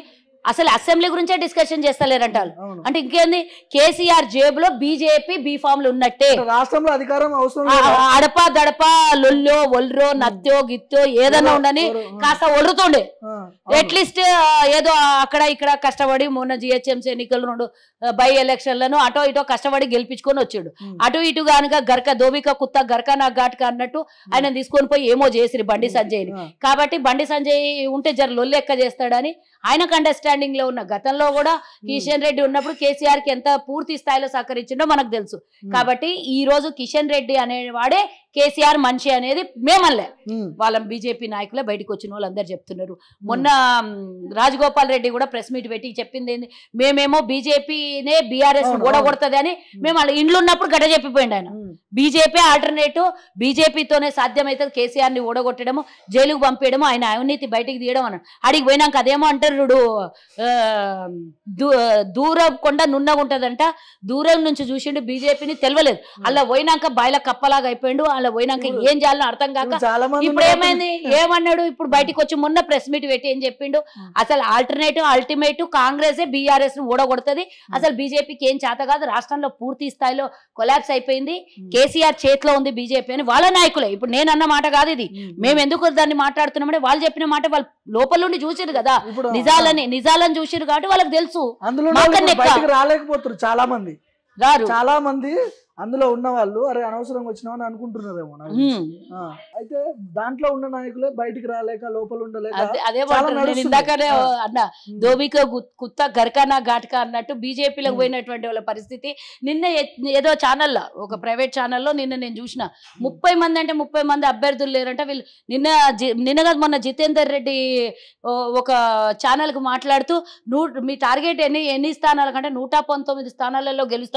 అసలు అసెంబ్లీ గురించే డిస్కషన్ చేస్తలేరంట అంటే ఇంకేంది కేసీఆర్ జేబులో బీజేపీ బీఫామ్లు ఉన్నట్టే రాష్ట్రంలో అధికారం అవసరం అడప దడప లొల్లో ఒల్రో నద్దో గిత్తో ఏదన్నా ఉండని కాస్త ఒలురుతుండే అట్లీస్ట్ ఏదో అక్కడ ఇక్కడ కష్టపడి మొన్న జిహెచ్ఎంసీ ఎన్నికలు రెండు బై ఎలక్షన్లను అటో ఇటో కష్టపడి గెలిపించుకొని వచ్చాడు అటు ఇటు కనుక గర్క దోబిక కుత్త గర్క నా ఘాట్క అన్నట్టు ఆయన తీసుకొని పోయి ఏమో చేసిరు బండి సంజయ్ కాబట్టి బండి సంజయ్ ఉంటే జర లొల్లెక్క చేస్తాడని ఆయన అండర్స్టాండ్ స్టాండింగ్ లో ఉన్న గతంలో కూడా కిషన్ రెడ్డి ఉన్నప్పుడు కేసీఆర్ కి ఎంత పూర్తి స్థాయిలో సహకరించిండో మనకు తెలుసు కాబట్టి ఈ రోజు కిషన్ రెడ్డి అనేవాడే కేసీఆర్ మంచి అనేది మేమల్లే వాళ్ళ బీజేపీ నాయకులే బయటకు వచ్చిన వాళ్ళందరూ చెప్తున్నారు మొన్న రాజగోపాల్ రెడ్డి కూడా ప్రెస్ మీట్ పెట్టి చెప్పింది ఏంది మేమేమో బీజేపీనే బీఆర్ఎస్ కొడుతుంది అని మేము వాళ్ళ ఇండ్లు ఉన్నప్పుడు గడ చెప్పిపోయింది ఆయన బీజేపీ ఆల్టర్నేటివ్ బీజేపీతోనే సాధ్యమవుతుంది కేసీఆర్ ని ఓడగొట్టడము జైలుకు పంపేయడము ఆయన అవినీతి బయటికి తీయడం అని అడిగి పోయినాక అదేమో అంటారు దూరం కొండ నున్నగా ఉంటదంట దూరం నుంచి చూసిండు బీజేపీని తెలవలేదు అలా పోయినాక బాయిల కప్పలాగా అయిపోయిండు అలా అలా పోయినాక ఏం చేయాలని అర్థం కాక ఇప్పుడు ఏమైంది ఏమన్నాడు ఇప్పుడు బయటకు వచ్చి మొన్న ప్రెస్ మీట్ పెట్టి ఏం చెప్పిండు అసలు ఆల్టర్నేటివ్ అల్టిమేట్ కాంగ్రెస్ బీఆర్ఎస్ ఓడగొడుతుంది అసలు బీజేపీకి ఏం చేత కాదు రాష్ట్రంలో పూర్తి స్థాయిలో కొలాబ్స్ అయిపోయింది కేసీఆర్ చేతిలో ఉంది బీజేపీ అని వాళ్ళ నాయకులే ఇప్పుడు నేను అన్న మాట కాదు ఇది మేము ఎందుకు దాన్ని మాట్లాడుతున్నామని వాళ్ళు చెప్పిన మాట వాళ్ళు లోపల నుండి చూసారు కదా నిజాలని నిజాలని చూసారు కాబట్టి వాళ్ళకి తెలుసు రాలేకపోతున్నారు చాలా మంది చాలా మంది అందులో ఉన్న వాళ్ళు అరే అనవసరంగా వచ్చినామని అనుకుంటున్నారేమో అయితే దాంట్లో ఉన్న నాయకులే బయటికి రాలేక లోపల ఉండలేక అదే అన్న కుత్త గర్కానా ఘాట్కా అన్నట్టు బీజేపీలకు పోయినటువంటి వాళ్ళ పరిస్థితి నిన్న ఏదో ఛానల్లో ఒక ప్రైవేట్ ఛానల్లో నిన్న నేను చూసిన ముప్పై మంది అంటే ముప్పై మంది అభ్యర్థులు లేరంటే వీళ్ళు నిన్న నిన్న కాదు మొన్న జితేందర్ రెడ్డి ఒక ఛానల్కి మాట్లాడుతూ నూ మీ టార్గెట్ ఎన్ని ఎన్ని స్థానాల కంటే నూట పంతొమ్మిది స్థానాలలో గెలుస్తావు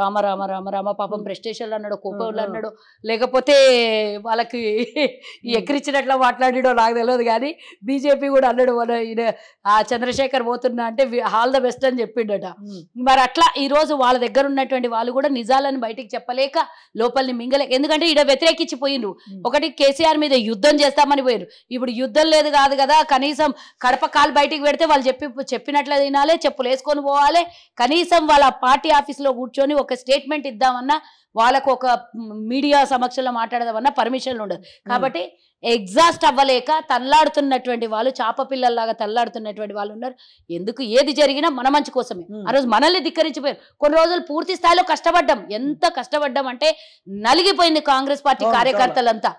రామ రామ రామ రామ అమ్మ పాపం ప్రెస్టేషన్లు అన్నాడు కోపంలో అన్నాడు లేకపోతే వాళ్ళకి ఎక్కిరిచ్చినట్లు మాట్లాడాడో నాకు తెలియదు కానీ బీజేపీ కూడా అన్నాడు మన ఆ చంద్రశేఖర్ పోతున్నా అంటే ఆల్ ద బెస్ట్ అని చెప్పిండట మరి అట్లా ఈరోజు వాళ్ళ దగ్గర ఉన్నటువంటి వాళ్ళు కూడా నిజాలను బయటికి చెప్పలేక లోపలిని మింగలేక ఎందుకంటే ఈడ వ్యతిరేకించిపోయిండ్రు ఒకటి కేసీఆర్ మీద యుద్ధం చేస్తామని పోయారు ఇప్పుడు యుద్ధం లేదు కాదు కదా కనీసం కడప కాలు బయటికి పెడితే వాళ్ళు చెప్పి చెప్పినట్లు తినాలి చెప్పులు వేసుకొని పోవాలి కనీసం వాళ్ళ పార్టీ ఆఫీస్లో కూర్చొని ఒక స్టేట్మెంట్ ఇద్దాం మాట్లాడదామన్నా వాళ్ళకు ఒక మీడియా సమక్షంలో మాట్లాడదామన్నా పర్మిషన్లు ఉండదు కాబట్టి ఎగ్జాస్ట్ అవ్వలేక తల్లాడుతున్నటువంటి వాళ్ళు చాప పిల్లల్లాగా తల్లాడుతున్నటువంటి వాళ్ళు ఉన్నారు ఎందుకు ఏది జరిగినా మన మంచి కోసమే ఆ రోజు మనల్ని ధిక్కరించిపోయారు కొన్ని రోజులు పూర్తి స్థాయిలో కష్టపడ్డాం ఎంత కష్టపడ్డాం అంటే నలిగిపోయింది కాంగ్రెస్ పార్టీ కార్యకర్తలంతా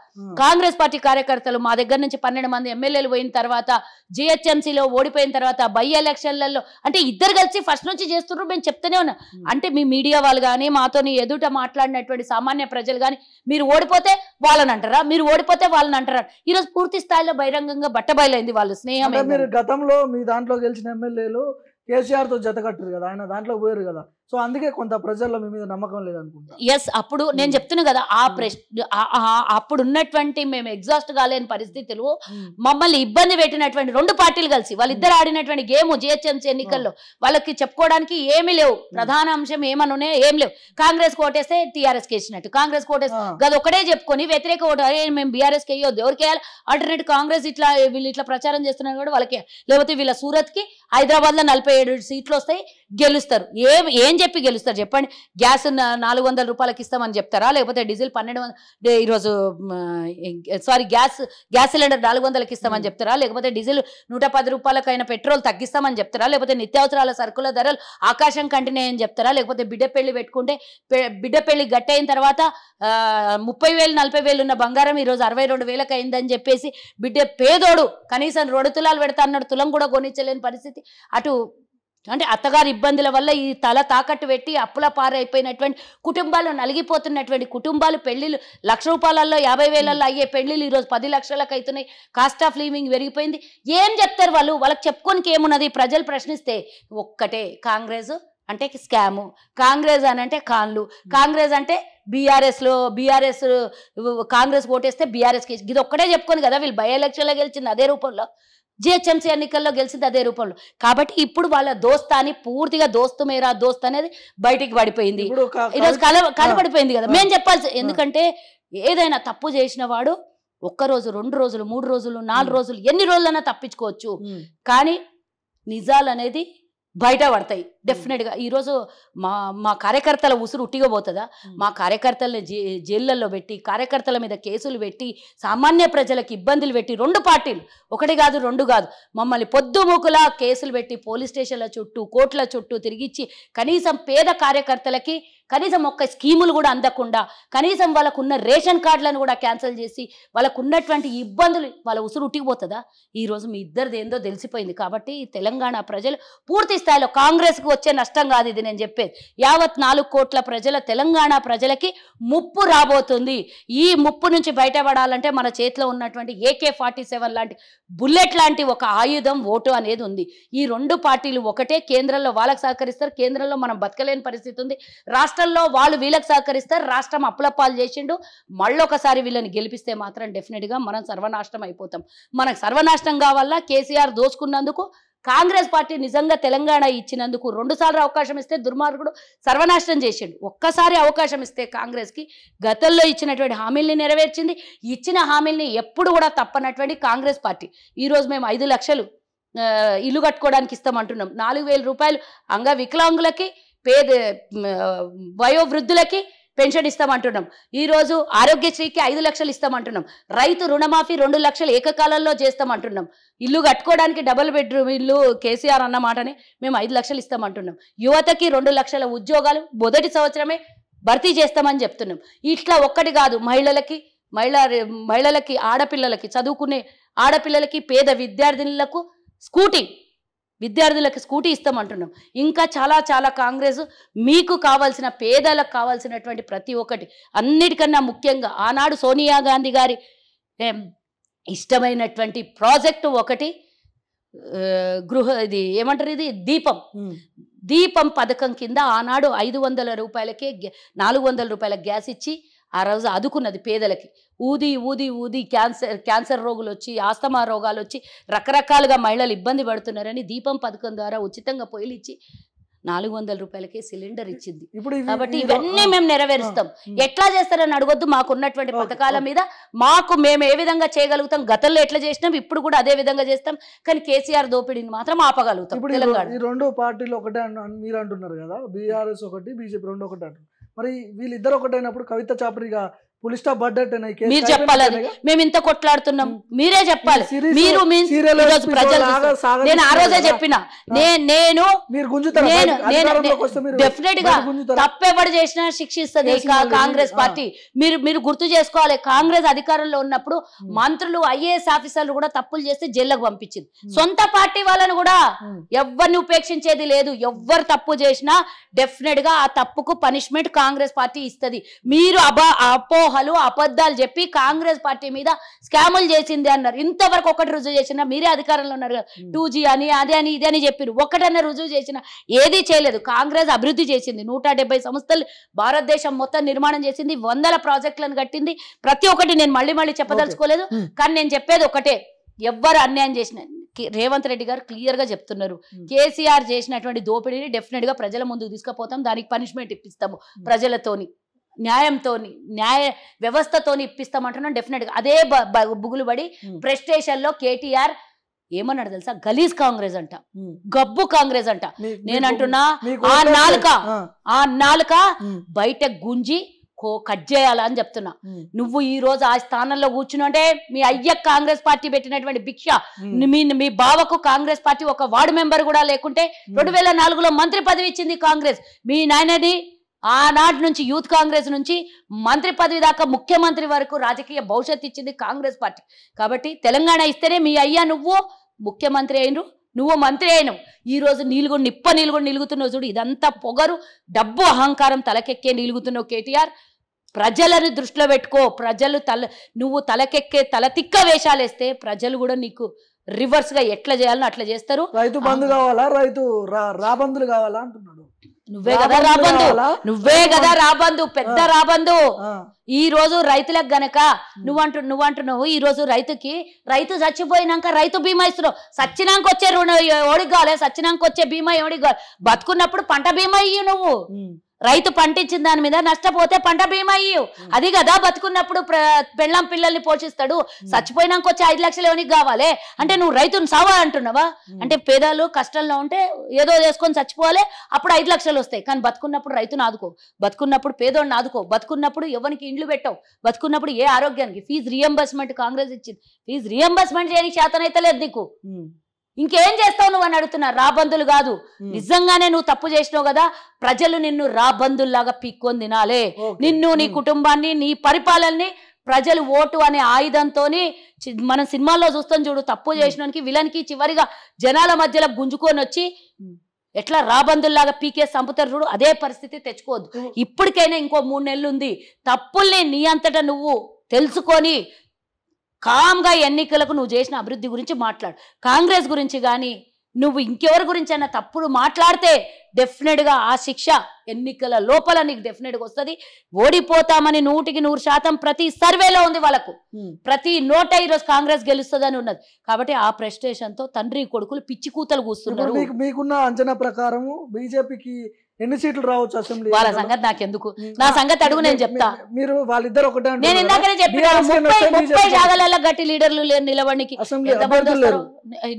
కాంగ్రెస్ పార్టీ కార్యకర్తలు మా దగ్గర నుంచి పన్నెండు మంది ఎమ్మెల్యేలు పోయిన తర్వాత జిహెచ్ఎంసీలో ఓడిపోయిన తర్వాత బై ఎలక్షన్లలో అంటే ఇద్దరు కలిసి ఫస్ట్ నుంచి చేస్తున్నారు మేము చెప్తూనే ఉన్నాం అంటే మీ మీడియా వాళ్ళు కానీ మాతోని ఎదుట మాట్లాడినటువంటి సామాన్య ప్రజలు కానీ మీరు ఓడిపోతే వాళ్ళని అంటారా మీరు ఓడిపోతే వాళ్ళని అంటారు ఈ రోజు పూర్తి స్థాయిలో బహిరంగంగా బట్టబయలైంది వాళ్ళు స్నేహం మీరు గతంలో మీ దాంట్లో గెలిచిన ఎమ్మెల్యేలు కేసీఆర్ తో జతకట్టరు కదా ఆయన దాంట్లో పోయారు కదా సో అందుకే కొంత ప్రజల్లో మీ మీద నమ్మకం లేదనుకుంటా ఎస్ అప్పుడు నేను hmm. చెప్తున్నా కదా ఆ hmm. ప్రశ్న అప్పుడు ఉన్నటువంటి మేము ఎగ్జాస్ట్ కాలేని పరిస్థితులు hmm. మమ్మల్ని ఇబ్బంది పెట్టినటువంటి రెండు పార్టీలు కలిసి వాళ్ళిద్దరు ఆడినటువంటి గేమ్ జిహెచ్ఎంసీ ఎన్నికల్లో వాళ్ళకి చెప్పుకోవడానికి ఏమీ లేవు ప్రధాన అంశం ఏమనునే ఏం లేవు కాంగ్రెస్ కోటేస్తే టీఆర్ఎస్ కేసినట్టు కాంగ్రెస్ కోటేస్తే గది ఒకటే చెప్పుకొని వ్యతిరేక ఓటు అరే మేము బీఆర్ఎస్ కేయొద్దు ఎవరికి వేయాలి ఆల్టర్నేట్ కాంగ్రెస్ ఇట్లా వీళ్ళు ఇట్లా ప్రచారం చేస్తున్నారు కూడా వాళ్ళకి లేకపోతే వీళ్ళ సూరత్ కి హైదరాబాద్ లో నలభై ఏడు సీట్లు వస్తాయి గెలుస్తారు ఏం ఏం చెప్పి గెలుస్తారు చెప్పండి గ్యాస్ నాలుగు వందల రూపాయలకి ఇస్తామని చెప్తారా లేకపోతే డీజిల్ పన్నెండు ఈరోజు సారీ గ్యాస్ గ్యాస్ సిలిండర్ నాలుగు వందలకి ఇస్తామని చెప్తారా లేకపోతే డీజిల్ నూట పది రూపాయలకైనా పెట్రోల్ తగ్గిస్తామని చెప్తారా లేకపోతే నిత్యావసరాల సరుకుల ధరలు ఆకాశం కంటిన్యూ అని చెప్తారా లేకపోతే బిడ్డ పెళ్లి పెట్టుకుంటే బిడ్డ పెళ్లి గట్టయిన తర్వాత ముప్పై వేలు నలభై వేలు ఉన్న బంగారం ఈరోజు అరవై రెండు వేలకు అయిందని చెప్పేసి బిడ్డ పేదోడు కనీసం రెండు తులాలు పెడతా అన్నాడు తులం కూడా కొనిచ్చలేని పరిస్థితి అటు అంటే అత్తగారి ఇబ్బందుల వల్ల ఈ తల తాకట్టు పెట్టి అప్పుల పారైపోయినటువంటి కుటుంబాలు నలిగిపోతున్నటువంటి కుటుంబాలు పెళ్లిలు లక్ష రూపాయలలో యాభై వేలలో అయ్యే పెళ్లిలు ఈరోజు పది లక్షలకు అవుతున్నాయి కాస్ట్ ఆఫ్ లివింగ్ పెరిగిపోయింది ఏం చెప్తారు వాళ్ళు వాళ్ళకి చెప్పుకోనికి ఏమున్నది ప్రజలు ప్రశ్నిస్తే ఒక్కటే కాంగ్రెస్ అంటే స్కాము కాంగ్రెస్ అని అంటే కాన్లు కాంగ్రెస్ అంటే బీఆర్ఎస్లో బీఆర్ఎస్ కాంగ్రెస్ ఓటేస్తే బీఆర్ఎస్కి ఇది ఒక్కటే చెప్పుకోను కదా వీళ్ళు బై ఎలక్షన్లో గెలిచింది అదే రూపంలో జిహెచ్ఎంసీ ఎన్నికల్లో గెలిచింది అదే రూపంలో కాబట్టి ఇప్పుడు వాళ్ళ అని పూర్తిగా దోస్తు మేరా దోస్త అనేది బయటికి పడిపోయింది ఈరోజు కల కలపడిపోయింది కదా మేము చెప్పాల్సి ఎందుకంటే ఏదైనా తప్పు చేసిన వాడు ఒక్క రోజు రెండు రోజులు మూడు రోజులు నాలుగు రోజులు ఎన్ని రోజులైనా తప్పించుకోవచ్చు కానీ నిజాలు అనేది బయట పడతాయి డెఫినెట్గా ఈరోజు మా మా కార్యకర్తల ఉసురు ఉట్టిగబోతుందా మా కార్యకర్తలని జే జైళ్ళల్లో పెట్టి కార్యకర్తల మీద కేసులు పెట్టి సామాన్య ప్రజలకు ఇబ్బందులు పెట్టి రెండు పార్టీలు ఒకటి కాదు రెండు కాదు మమ్మల్ని పొద్దుమూకులా కేసులు పెట్టి పోలీస్ స్టేషన్ల చుట్టూ కోర్టుల చుట్టూ తిరిగిచ్చి కనీసం పేద కార్యకర్తలకి కనీసం ఒక్క స్కీములు కూడా అందకుండా కనీసం వాళ్ళకున్న రేషన్ కార్డులను కూడా క్యాన్సిల్ చేసి వాళ్ళకు ఉన్నటువంటి ఇబ్బందులు వాళ్ళ ఉసురు ఉట్టిపోతుందా ఈరోజు మీ ఇద్దరిది ఏందో తెలిసిపోయింది కాబట్టి తెలంగాణ ప్రజలు పూర్తి స్థాయిలో కాంగ్రెస్కు వచ్చే నష్టం కాదు ఇది నేను చెప్పేది యావత్ నాలుగు కోట్ల ప్రజల తెలంగాణ ప్రజలకి ముప్పు రాబోతుంది ఈ ముప్పు నుంచి బయటపడాలంటే మన చేతిలో ఉన్నటువంటి ఏకే ఫార్టీ సెవెన్ లాంటి బుల్లెట్ లాంటి ఒక ఆయుధం ఓటు అనేది ఉంది ఈ రెండు పార్టీలు ఒకటే కేంద్రంలో వాళ్ళకు సహకరిస్తారు కేంద్రంలో మనం బతకలేని పరిస్థితి ఉంది రాష్ట్ర రాష్ట్రంలో వాళ్ళు వీళ్ళకి సహకరిస్తారు రాష్ట్రం అప్పులప్పాలు చేసిండు మళ్ళొకసారి వీళ్ళని గెలిపిస్తే మాత్రం డెఫినెట్గా మనం సర్వనాష్టం అయిపోతాం మనకు సర్వనాష్టం కావాలా కేసీఆర్ దోసుకున్నందుకు కాంగ్రెస్ పార్టీ నిజంగా తెలంగాణ ఇచ్చినందుకు రెండుసార్లు అవకాశం ఇస్తే దుర్మార్గుడు సర్వనాశనం చేసిండు ఒక్కసారి అవకాశం ఇస్తే కాంగ్రెస్కి గతంలో ఇచ్చినటువంటి హామీల్ని నెరవేర్చింది ఇచ్చిన హామీల్ని ఎప్పుడు కూడా తప్పనటువంటి కాంగ్రెస్ పార్టీ ఈరోజు మేము ఐదు లక్షలు ఇల్లు కట్టుకోవడానికి ఇస్తామంటున్నాం నాలుగు రూపాయలు అంగ వికలాంగులకి పేద వయోవృద్ధులకి పెన్షన్ ఇస్తామంటున్నాం ఈరోజు ఆరోగ్యశ్రీకి ఐదు లక్షలు ఇస్తామంటున్నాం రైతు రుణమాఫీ రెండు లక్షలు ఏకకాలంలో చేస్తామంటున్నాం ఇల్లు కట్టుకోవడానికి డబుల్ బెడ్రూమ్ ఇల్లు కేసీఆర్ అన్న మాటని మేము ఐదు లక్షలు ఇస్తామంటున్నాం యువతకి రెండు లక్షల ఉద్యోగాలు మొదటి సంవత్సరమే భర్తీ చేస్తామని చెప్తున్నాం ఇట్లా ఒక్కటి కాదు మహిళలకి మహిళ మహిళలకి ఆడపిల్లలకి చదువుకునే ఆడపిల్లలకి పేద విద్యార్థినులకు స్కూటీ విద్యార్థులకు స్కూటీ ఇస్తామంటున్నాం ఇంకా చాలా చాలా కాంగ్రెస్ మీకు కావాల్సిన పేదలకు కావాల్సినటువంటి ప్రతి ఒక్కటి అన్నిటికన్నా ముఖ్యంగా ఆనాడు సోనియా గాంధీ గారి ఇష్టమైనటువంటి ప్రాజెక్టు ఒకటి గృహ ఇది ఏమంటారు ఇది దీపం దీపం పథకం కింద ఆనాడు ఐదు వందల రూపాయలకే నాలుగు వందల రూపాయల గ్యాస్ ఇచ్చి ఆ రోజు అదుకున్నది పేదలకి ఊది ఊది ఊది క్యాన్సర్ క్యాన్సర్ రోగులు వచ్చి ఆస్తమా రోగాలు వచ్చి రకరకాలుగా మహిళలు ఇబ్బంది పడుతున్నారని దీపం పథకం ద్వారా ఉచితంగా పొయ్యిలు ఇచ్చి నాలుగు వందల రూపాయలకే సిలిండర్ ఇచ్చింది ఇప్పుడు కాబట్టి ఇవన్నీ మేము నెరవేరుస్తాం ఎట్లా చేస్తారని అడగొద్దు మాకున్నటువంటి పథకాల మీద మాకు మేము ఏ విధంగా చేయగలుగుతాం గతంలో ఎట్లా చేసినాం ఇప్పుడు కూడా అదే విధంగా చేస్తాం కానీ కేసీఆర్ దోపిడీని మాత్రం ఆపగలుగుతాం ఈ రెండు పార్టీలు ఒకటే మీరు అంటున్నారు కదా బీఆర్ఎస్ ఒకటి బీజేపీ రెండు ఒకటి మరి వీళ్ళిద్దరు ఒకటైనప్పుడు కవిత చాపరిగా మీరు చెప్పాలి మేము ఇంత కొట్లాడుతున్నాం hmm. మీరే చెప్పాలి మీరు నేను ఆ రోజే చెప్పిన నేను డెఫినెట్ గా తప్పెవడు చేసినా శిక్షిస్తుంది కాంగ్రెస్ పార్టీ మీరు మీరు గుర్తు చేసుకోవాలి కాంగ్రెస్ అధికారంలో ఉన్నప్పుడు hmm. మంత్రులు ఐఏఎస్ ఆఫీసర్లు కూడా తప్పులు చేస్తే జైల్లోకి పంపించింది hmm. సొంత పార్టీ వాళ్ళని కూడా ఎవరిని ఉపేక్షించేది లేదు ఎవరు తప్పు చేసినా డెఫినెట్ గా ఆ తప్పుకు పనిష్మెంట్ కాంగ్రెస్ పార్టీ ఇస్తుంది మీరు అబా అపో అపోహలు అబద్ధాలు చెప్పి కాంగ్రెస్ పార్టీ మీద స్కాములు చేసింది అన్నారు ఇంతవరకు ఒకటి రుజువు చేసిన మీరే అధికారంలో ఉన్నారు కదా టూ అని అదే అని ఇదే అని చెప్పారు ఒకటన్నా రుజువు చేసిన ఏది చేయలేదు కాంగ్రెస్ అభివృద్ధి చేసింది నూట సంస్థలు భారతదేశం మొత్తం నిర్మాణం చేసింది వందల ప్రాజెక్టులను కట్టింది ప్రతి ఒక్కటి నేను మళ్ళీ మళ్ళీ చెప్పదలుచుకోలేదు కానీ నేను చెప్పేది ఒకటే ఎవ్వరు అన్యాయం చేసిన రేవంత్ రెడ్డి గారు క్లియర్ గా చెప్తున్నారు కేసీఆర్ చేసినటువంటి దోపిడీని డెఫినెట్ గా ప్రజల ముందుకు తీసుకుపోతాం దానికి పనిష్మెంట్ ఇప్పిస్తాము ప్రజలతోని న్యాయంతో న్యాయ వ్యవస్థతో ఇప్పిస్తామంటున్నాం డెఫినెట్గా అదే బుగులు పడి ప్రెస్టేషన్లో కేటీఆర్ ఏమన్నాడు తెలుసా గలీజ్ కాంగ్రెస్ అంట గబ్బు కాంగ్రెస్ అంట నేనంటున్నా ఆ నాలుక ఆ నాలుక బయట గుంజి కో కట్ చేయాలని చెప్తున్నా నువ్వు ఈ రోజు ఆ స్థానంలో కూర్చునంటే మీ అయ్య కాంగ్రెస్ పార్టీ పెట్టినటువంటి భిక్ష మీ మీ బావకు కాంగ్రెస్ పార్టీ ఒక వార్డు మెంబర్ కూడా లేకుంటే రెండు వేల నాలుగులో మంత్రి పదవి ఇచ్చింది కాంగ్రెస్ మీ నాయనది ఆనాటి నుంచి యూత్ కాంగ్రెస్ నుంచి మంత్రి పదవి దాకా ముఖ్యమంత్రి వరకు రాజకీయ భవిష్యత్ ఇచ్చింది కాంగ్రెస్ పార్టీ కాబట్టి తెలంగాణ ఇస్తేనే మీ అయ్యా నువ్వు ముఖ్యమంత్రి అయినరు నువ్వు మంత్రి అయినవు ఈరోజు నీలుగు నిప్ప నీలుగు నిలుగుతున్న చూడు ఇదంతా పొగరు డబ్బు అహంకారం తలకెక్కే నిలుగుతున్నావు కేటీఆర్ ప్రజలను దృష్టిలో పెట్టుకో ప్రజలు తల నువ్వు తలకెక్కే తల వేషాలు వేషాలేస్తే ప్రజలు కూడా నీకు రివర్స్గా ఎట్లా చేయాలని అట్లా చేస్తారు రైతు బంధు కావాలా రైతు రాబందులు కావాలా అంటున్నాడు నువ్వే కదా రాబందు నువ్వే కదా రాబందు పెద్ద రాబందు ఈ రోజు రైతులకు గనక నువ్వంటు నువ్వంటున్నావు ఈ రోజు రైతుకి రైతు చచ్చిపోయినాక రైతు బీమా ఇస్తున్నావు సచ్చినాక వచ్చే రుణ ఓడికి కావాలి సచ్చినాక వచ్చే బీమా ఎవడికి కావాలి బతుకున్నప్పుడు పంట బీమా ఇయ్యి నువ్వు రైతు పండించిన దాని మీద నష్టపోతే పంట బీమా అయ్యి అది కదా బతుకున్నప్పుడు పెళ్ళం పిల్లల్ని పోషిస్తాడు చచ్చిపోయినాక వచ్చి ఐదు లక్షలు ఏమని కావాలి అంటే నువ్వు రైతును సావా అంటున్నావా అంటే పేదాలు కష్టంలో ఉంటే ఏదో చేసుకొని చచ్చిపోవాలి అప్పుడు ఐదు లక్షలు వస్తాయి కానీ బతుకున్నప్పుడు రైతును ఆదుకో బతుకున్నప్పుడు పేదోడిని ఆదుకో బతుకున్నప్పుడు ఎవరికి ఇండ్లు పెట్టవు బతుకున్నప్పుడు ఏ ఆరోగ్యానికి ఫీజు రీఎంబర్స్మెంట్ కాంగ్రెస్ ఇచ్చింది ఫీజు రీఎంబర్స్మెంట్ చేయని శాతం అయితే లేదు నీకు ఇంకేం చేస్తావు నువ్వు అని అడుగుతున్నా రాబందులు కాదు నిజంగానే నువ్వు తప్పు చేసినావు కదా ప్రజలు నిన్ను రాబందుల్లాగా పీక్కొని తినాలే నిన్ను నీ కుటుంబాన్ని నీ పరిపాలనని ప్రజలు ఓటు అనే ఆయుధంతో మనం సినిమాల్లో చూస్తాం చూడు తప్పు చేసినానికి విలన్కి చివరిగా జనాల మధ్యలో గుంజుకొని వచ్చి ఎట్లా రాబందుల్లాగా పీకే సంపుతారు చూడు అదే పరిస్థితి తెచ్చుకోవద్దు ఇప్పటికైనా ఇంకో మూడు నెలలు ఉంది తప్పుల్ని నీ అంతటా నువ్వు తెలుసుకొని కామ్గా ఎన్నికలకు నువ్వు చేసిన అభివృద్ధి గురించి మాట్లాడు కాంగ్రెస్ గురించి కానీ నువ్వు ఇంకెవరి గురించి అయినా తప్పుడు మాట్లాడితే డెఫినెట్గా ఆ శిక్ష ఎన్నికల లోపల నీకు డెఫినెట్గా వస్తుంది ఓడిపోతామని నూటికి నూరు శాతం ప్రతి సర్వేలో ఉంది వాళ్ళకు ప్రతి నోట ఈరోజు కాంగ్రెస్ గెలుస్తుందని ఉన్నది కాబట్టి ఆ ప్రెస్టేషన్తో తండ్రి కొడుకులు పిచ్చి కూతలు కూస్తున్నారు మీకున్న అంచనా ప్రకారం బీజేపీకి ఎన్ని సీట్లు రావచ్చు అసెంబ్లీ వాళ్ళ సంగతి ఎందుకు నా సంగతి అడుగు నేను చెప్తా మీరు వాళ్ళిద్దరు ఒకటే నేను చెప్పిన గట్టి లీడర్లు లేరు నిలబడికి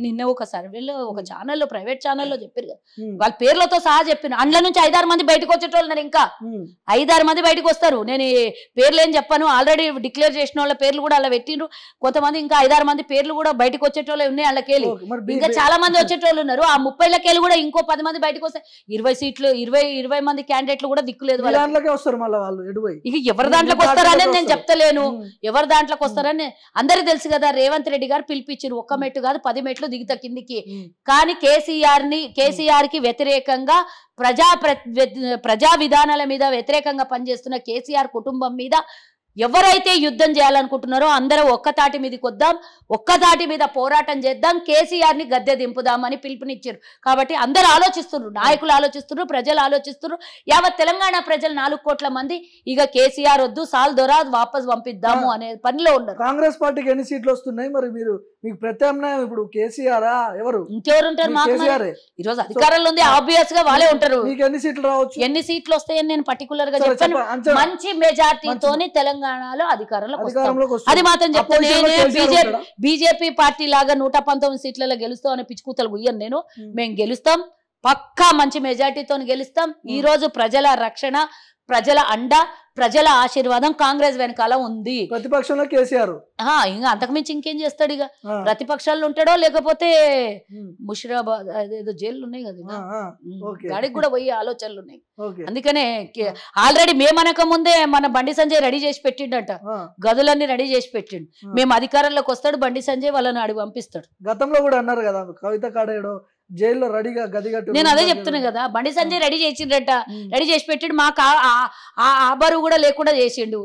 నిన్న ఒక సర్వేలో ఒక ఛానల్లో ప్రైవేట్ ఛానల్లో చెప్పారు వాళ్ళ పేర్లతో సహా చెప్పిన అండ్ల నుంచి ఐదారు మంది బయటకు వచ్చేటోళ్ళు ఇంకా ఐదారు మంది బయటకు వస్తారు నేను పేర్లు ఏం చెప్పాను ఆల్రెడీ డిక్లేర్ చేసిన వాళ్ళ పేర్లు కూడా అలా పెట్టిండ్రు కొంతమంది ఇంకా ఐదారు మంది పేర్లు కూడా బయటకు వచ్చేటోళ్ళు ఉన్నాయి వాళ్ళకేళ్ళు ఇంకా చాలా మంది వచ్చేటోళ్ళు ఉన్నారు ఆ ముప్పైలకేళ్ళు కూడా ఇంకో పది మంది బయటకు వస్తారు ఇరవై సీట్లు ఇరవై ఇరవై మంది క్యాండిడేట్లు కూడా దిక్కులేదు లేదు ఇక ఎవరి దాంట్లోకి వస్తారని నేను చెప్తలేను ఎవరి దాంట్లోకి వస్తారని అందరికి తెలుసు కదా రేవంత్ రెడ్డి గారు పిలిపించారు ఒక్క మెట్టు కాదు పది మెట్లు దిగుతా కిందికి కానీ కేసీఆర్ ని కేసీఆర్ కి వ్యతిరేకంగా ప్రజా ప్రజా విధానాల మీద వ్యతిరేకంగా పనిచేస్తున్న కేసీఆర్ కుటుంబం మీద ఎవరైతే యుద్ధం చేయాలనుకుంటున్నారో అందరూ ఒక్కతాటి మీదకి వద్దాం ఒక్కతాటి మీద పోరాటం చేద్దాం కేసీఆర్ని గద్దె దింపుదామని పిలుపునిచ్చారు కాబట్టి అందరు ఆలోచిస్తున్నారు నాయకులు ఆలోచిస్తున్నారు ప్రజలు ఆలోచిస్తున్నారు యావత్ తెలంగాణ ప్రజలు నాలుగు కోట్ల మంది ఇక కేసీఆర్ వద్దు సాల్ దొరా వాపస్ పంపిద్దాము అనే పనిలో ఉన్నారు కాంగ్రెస్ పార్టీకి ఎన్ని సీట్లు వస్తున్నాయి మరి మీరు మీకు ప్రత్యామ్నాయం ఇప్పుడు కేసీఆరా ఎవరు ఇంకెవరుంటారు కేసీఆరే ఈ రోజు అధికారంలో ఉంది ఆబ్వియస్ గా వాళ్ళే ఉంటారు మీకు ఎన్ని సీట్లు రావచ్చు ఎన్ని సీట్లు వస్తాయని నేను పర్టికులర్ గా చెప్పాను మంచి మెజార్టీతోనే తెలంగాణలో అధికారంలో అది మాత్రం చెప్తాను బీజేపీ బీజేపీ పార్టీ లాగా నూట పంతొమ్మిది సీట్లలో గెలుస్తాం అనే పిచ్చుకూతలు ఉయ్యను నేను మేము గెలుస్తాం పక్కా మంచి మెజార్టీతో గెలుస్తాం ఈ రోజు ప్రజల రక్షణ ప్రజల అండ ప్రజల ఆశీర్వాదం కాంగ్రెస్ వెనకాల ఉంది ప్రతిపక్షంలో కేసీఆర్ ఇంకా అంతకుమించి ఇంకేం చేస్తాడు ఇక ప్రతిపక్షాలు ఉంటాడో లేకపోతే ముషిరాబాద్ ఏదో జైలు ఉన్నాయి కదా గాడికి కూడా పోయి ఆలోచనలు ఉన్నాయి అందుకనే ఆల్రెడీ మేమనక ముందే మన బండి సంజయ్ రెడీ చేసి పెట్టిండట గదులన్నీ రెడీ చేసి పెట్టిండు మేము అధికారంలోకి వస్తాడు బండి సంజయ్ వాళ్ళని అడిగి పంపిస్తాడు గతంలో కూడా అన్నారు కదా కవిత కాడేడు జైల్లో రెడీగా గదిగట్టు నేను అదే చెప్తున్నాను కదా బండి సంజయ్ రెడీ చేసిండట రెడీ చేసి పెట్టిండు మాకు ఆ బరువు కూడా లేకుండా చేసిండు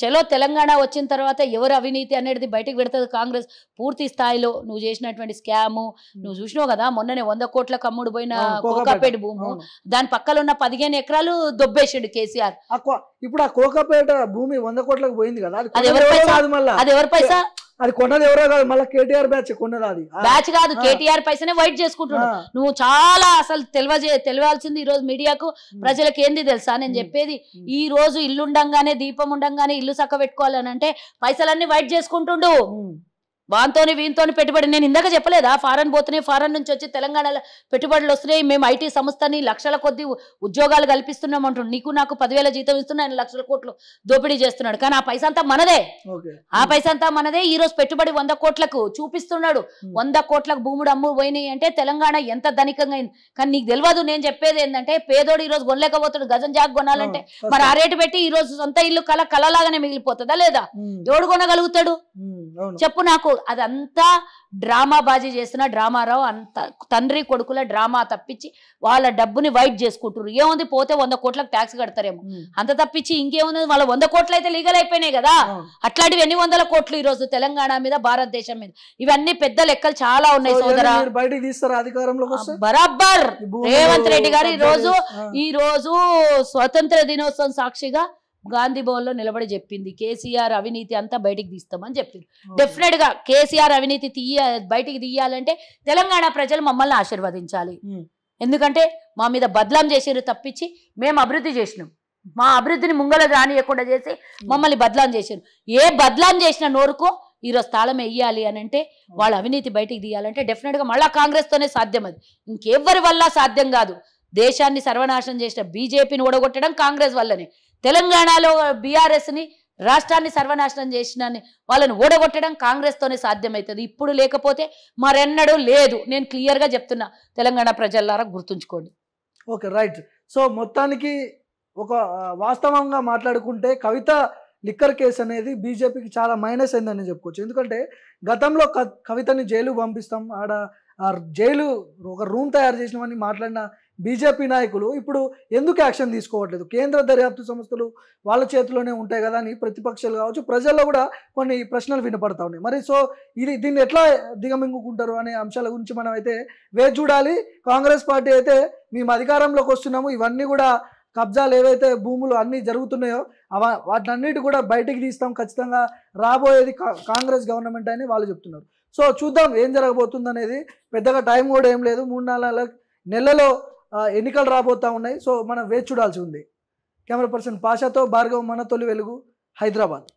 చలో తెలంగాణ వచ్చిన తర్వాత ఎవరు అవినీతి అనేది బయటకు పెడతాది కాంగ్రెస్ పూర్తి స్థాయిలో నువ్వు చేసినటువంటి స్కాము నువ్వు చూసినావు కదా మొన్ననే వంద కోట్ల కమ్ముడు పోయిన కోకాపేట భూము దాని పక్కన ఉన్న పదిహేను ఎకరాలు దొబ్బేసిండు కేసీఆర్ ఇప్పుడు ఆ కోకాపేట భూమి వంద కోట్లకు పోయింది కదా అది ఎవరి పైసా అది ఎవరి పైసా అది కొన్నది ఎవరో కాదు మళ్ళీ కేటీఆర్ బ్యాచ్ కొన్నది అది బ్యాచ్ కాదు కేటీఆర్ పైసనే వైట్ చేసుకుంటున్నా నువ్వు చాలా అసలు తెలియజే తెలియాల్సింది ఈ రోజు మీడియాకు ప్రజలకు ఏంది తెలుసా నేను చెప్పేది ఈ రోజు ఇల్లు దీపం ఉండంగానే ఇల్లు చక్క పెట్టుకోవాలని అంటే పైసలన్నీ వైట్ చేసుకుంటుండు వాంతోని వీంతోని పెట్టుబడి నేను ఇందాక చెప్పలేదా ఫారెన్ పోతున్నాయి ఫారెన్ నుంచి వచ్చి తెలంగాణలో పెట్టుబడులు వస్తున్నాయి మేము ఐటీ సంస్థని లక్షల కొద్ది ఉద్యోగాలు కల్పిస్తున్నాం అంటుండు నీకు నాకు పదివేల జీతం ఇస్తున్నా ఆయన లక్షల కోట్లు దోపిడీ చేస్తున్నాడు కానీ ఆ పైసా అంతా మనదే ఆ పైసా అంతా మనదే ఈ రోజు పెట్టుబడి వంద కోట్లకు చూపిస్తున్నాడు వంద కోట్లకు భూముడు అమ్ము పోయినాయి అంటే తెలంగాణ ఎంత ధనికంగా అయింది కానీ నీకు తెలియదు నేను చెప్పేది ఏంటంటే పేదోడు ఈ రోజు కొనలేకపోతాడు గజం జాగ్ కొనాలంటే మరి ఆ రేటు పెట్టి ఈ రోజు సొంత ఇల్లు కల కళలాగానే మిగిలిపోతుందా లేదా ఎవడు కొనగలుగుతాడు చెప్పు నాకు అదంతా డ్రామా బాజీ చేసిన డ్రామారావు అంత తండ్రి కొడుకుల డ్రామా తప్పించి వాళ్ళ డబ్బుని వైట్ చేసుకుంటారు ఏముంది పోతే వంద కోట్లకు ట్యాక్స్ కడతారేమో అంత తప్పించి ఇంకేముంది వాళ్ళ వంద కోట్లు అయితే లీగల్ అయిపోయినాయి కదా అట్లాంటివి ఎన్ని వందల కోట్లు ఈ రోజు తెలంగాణ మీద భారతదేశం మీద ఇవన్నీ పెద్ద లెక్కలు చాలా ఉన్నాయి సోదరా బరాబర్ రేవంత్ రెడ్డి గారు ఈ రోజు ఈ రోజు స్వతంత్ర దినోత్సవం సాక్షిగా గాంధీ నిలబడి చెప్పింది కేసీఆర్ అవినీతి అంతా బయటికి తీస్తామని చెప్పారు డెఫినెట్ గా కేసీఆర్ అవినీతి తీయ బయటికి తీయాలంటే తెలంగాణ ప్రజలు మమ్మల్ని ఆశీర్వదించాలి ఎందుకంటే మా మీద బద్లాం చేసారు తప్పించి మేము అభివృద్ధి చేసినాం మా అభివృద్ధిని ముంగల రానియకుండా చేసి మమ్మల్ని బదలాం చేశారు ఏ బదలాం చేసిన నోరుకు ఈరోజు తాళం వేయాలి అని అంటే వాళ్ళ అవినీతి బయటికి తీయాలంటే డెఫినెట్గా మళ్ళీ కాంగ్రెస్తోనే సాధ్యం అది ఇంకెవ్వరి వల్ల సాధ్యం కాదు దేశాన్ని సర్వనాశనం చేసిన బీజేపీని ఓడగొట్టడం కాంగ్రెస్ వల్లనే తెలంగాణలో బీఆర్ఎస్ని రాష్ట్రాన్ని సర్వనాశనం చేసిన వాళ్ళని ఓడగొట్టడం కాంగ్రెస్తోనే సాధ్యమవుతుంది ఇప్పుడు లేకపోతే మరెన్నడూ లేదు నేను క్లియర్గా చెప్తున్నా తెలంగాణ ప్రజలారా గుర్తుంచుకోండి ఓకే రైట్ సో మొత్తానికి ఒక వాస్తవంగా మాట్లాడుకుంటే కవిత లిక్కర్ కేసు అనేది బీజేపీకి చాలా మైనస్ అయిందని చెప్పుకోవచ్చు ఎందుకంటే గతంలో కవితని జైలు పంపిస్తాం ఆడ ఆ జైలు ఒక రూమ్ తయారు చేసినామని మాట్లాడిన బీజేపీ నాయకులు ఇప్పుడు ఎందుకు యాక్షన్ తీసుకోవట్లేదు కేంద్ర దర్యాప్తు సంస్థలు వాళ్ళ చేతిలోనే ఉంటాయి కదా అని ప్రతిపక్షాలు కావచ్చు ప్రజల్లో కూడా కొన్ని ప్రశ్నలు వినపడతా ఉన్నాయి మరి సో ఇది దీన్ని ఎట్లా దిగమింగుకుంటారు అనే అంశాల గురించి మనం అయితే వేచి చూడాలి కాంగ్రెస్ పార్టీ అయితే మేము అధికారంలోకి వస్తున్నాము ఇవన్నీ కూడా కబ్జాలు ఏవైతే భూములు అన్నీ జరుగుతున్నాయో అవ వాటినన్నిటి కూడా బయటికి తీస్తాం ఖచ్చితంగా రాబోయేది కాంగ్రెస్ గవర్నమెంట్ అని వాళ్ళు చెప్తున్నారు సో చూద్దాం ఏం జరగబోతుంది అనేది పెద్దగా టైం కూడా ఏం లేదు మూడు నాలుగు నెలలో ఎన్నికలు రాబోతూ ఉన్నాయి సో మనం వేచి చూడాల్సి ఉంది కెమెరా పర్సన్ పాషాతో భార్గవ్ మన తొలి వెలుగు హైదరాబాద్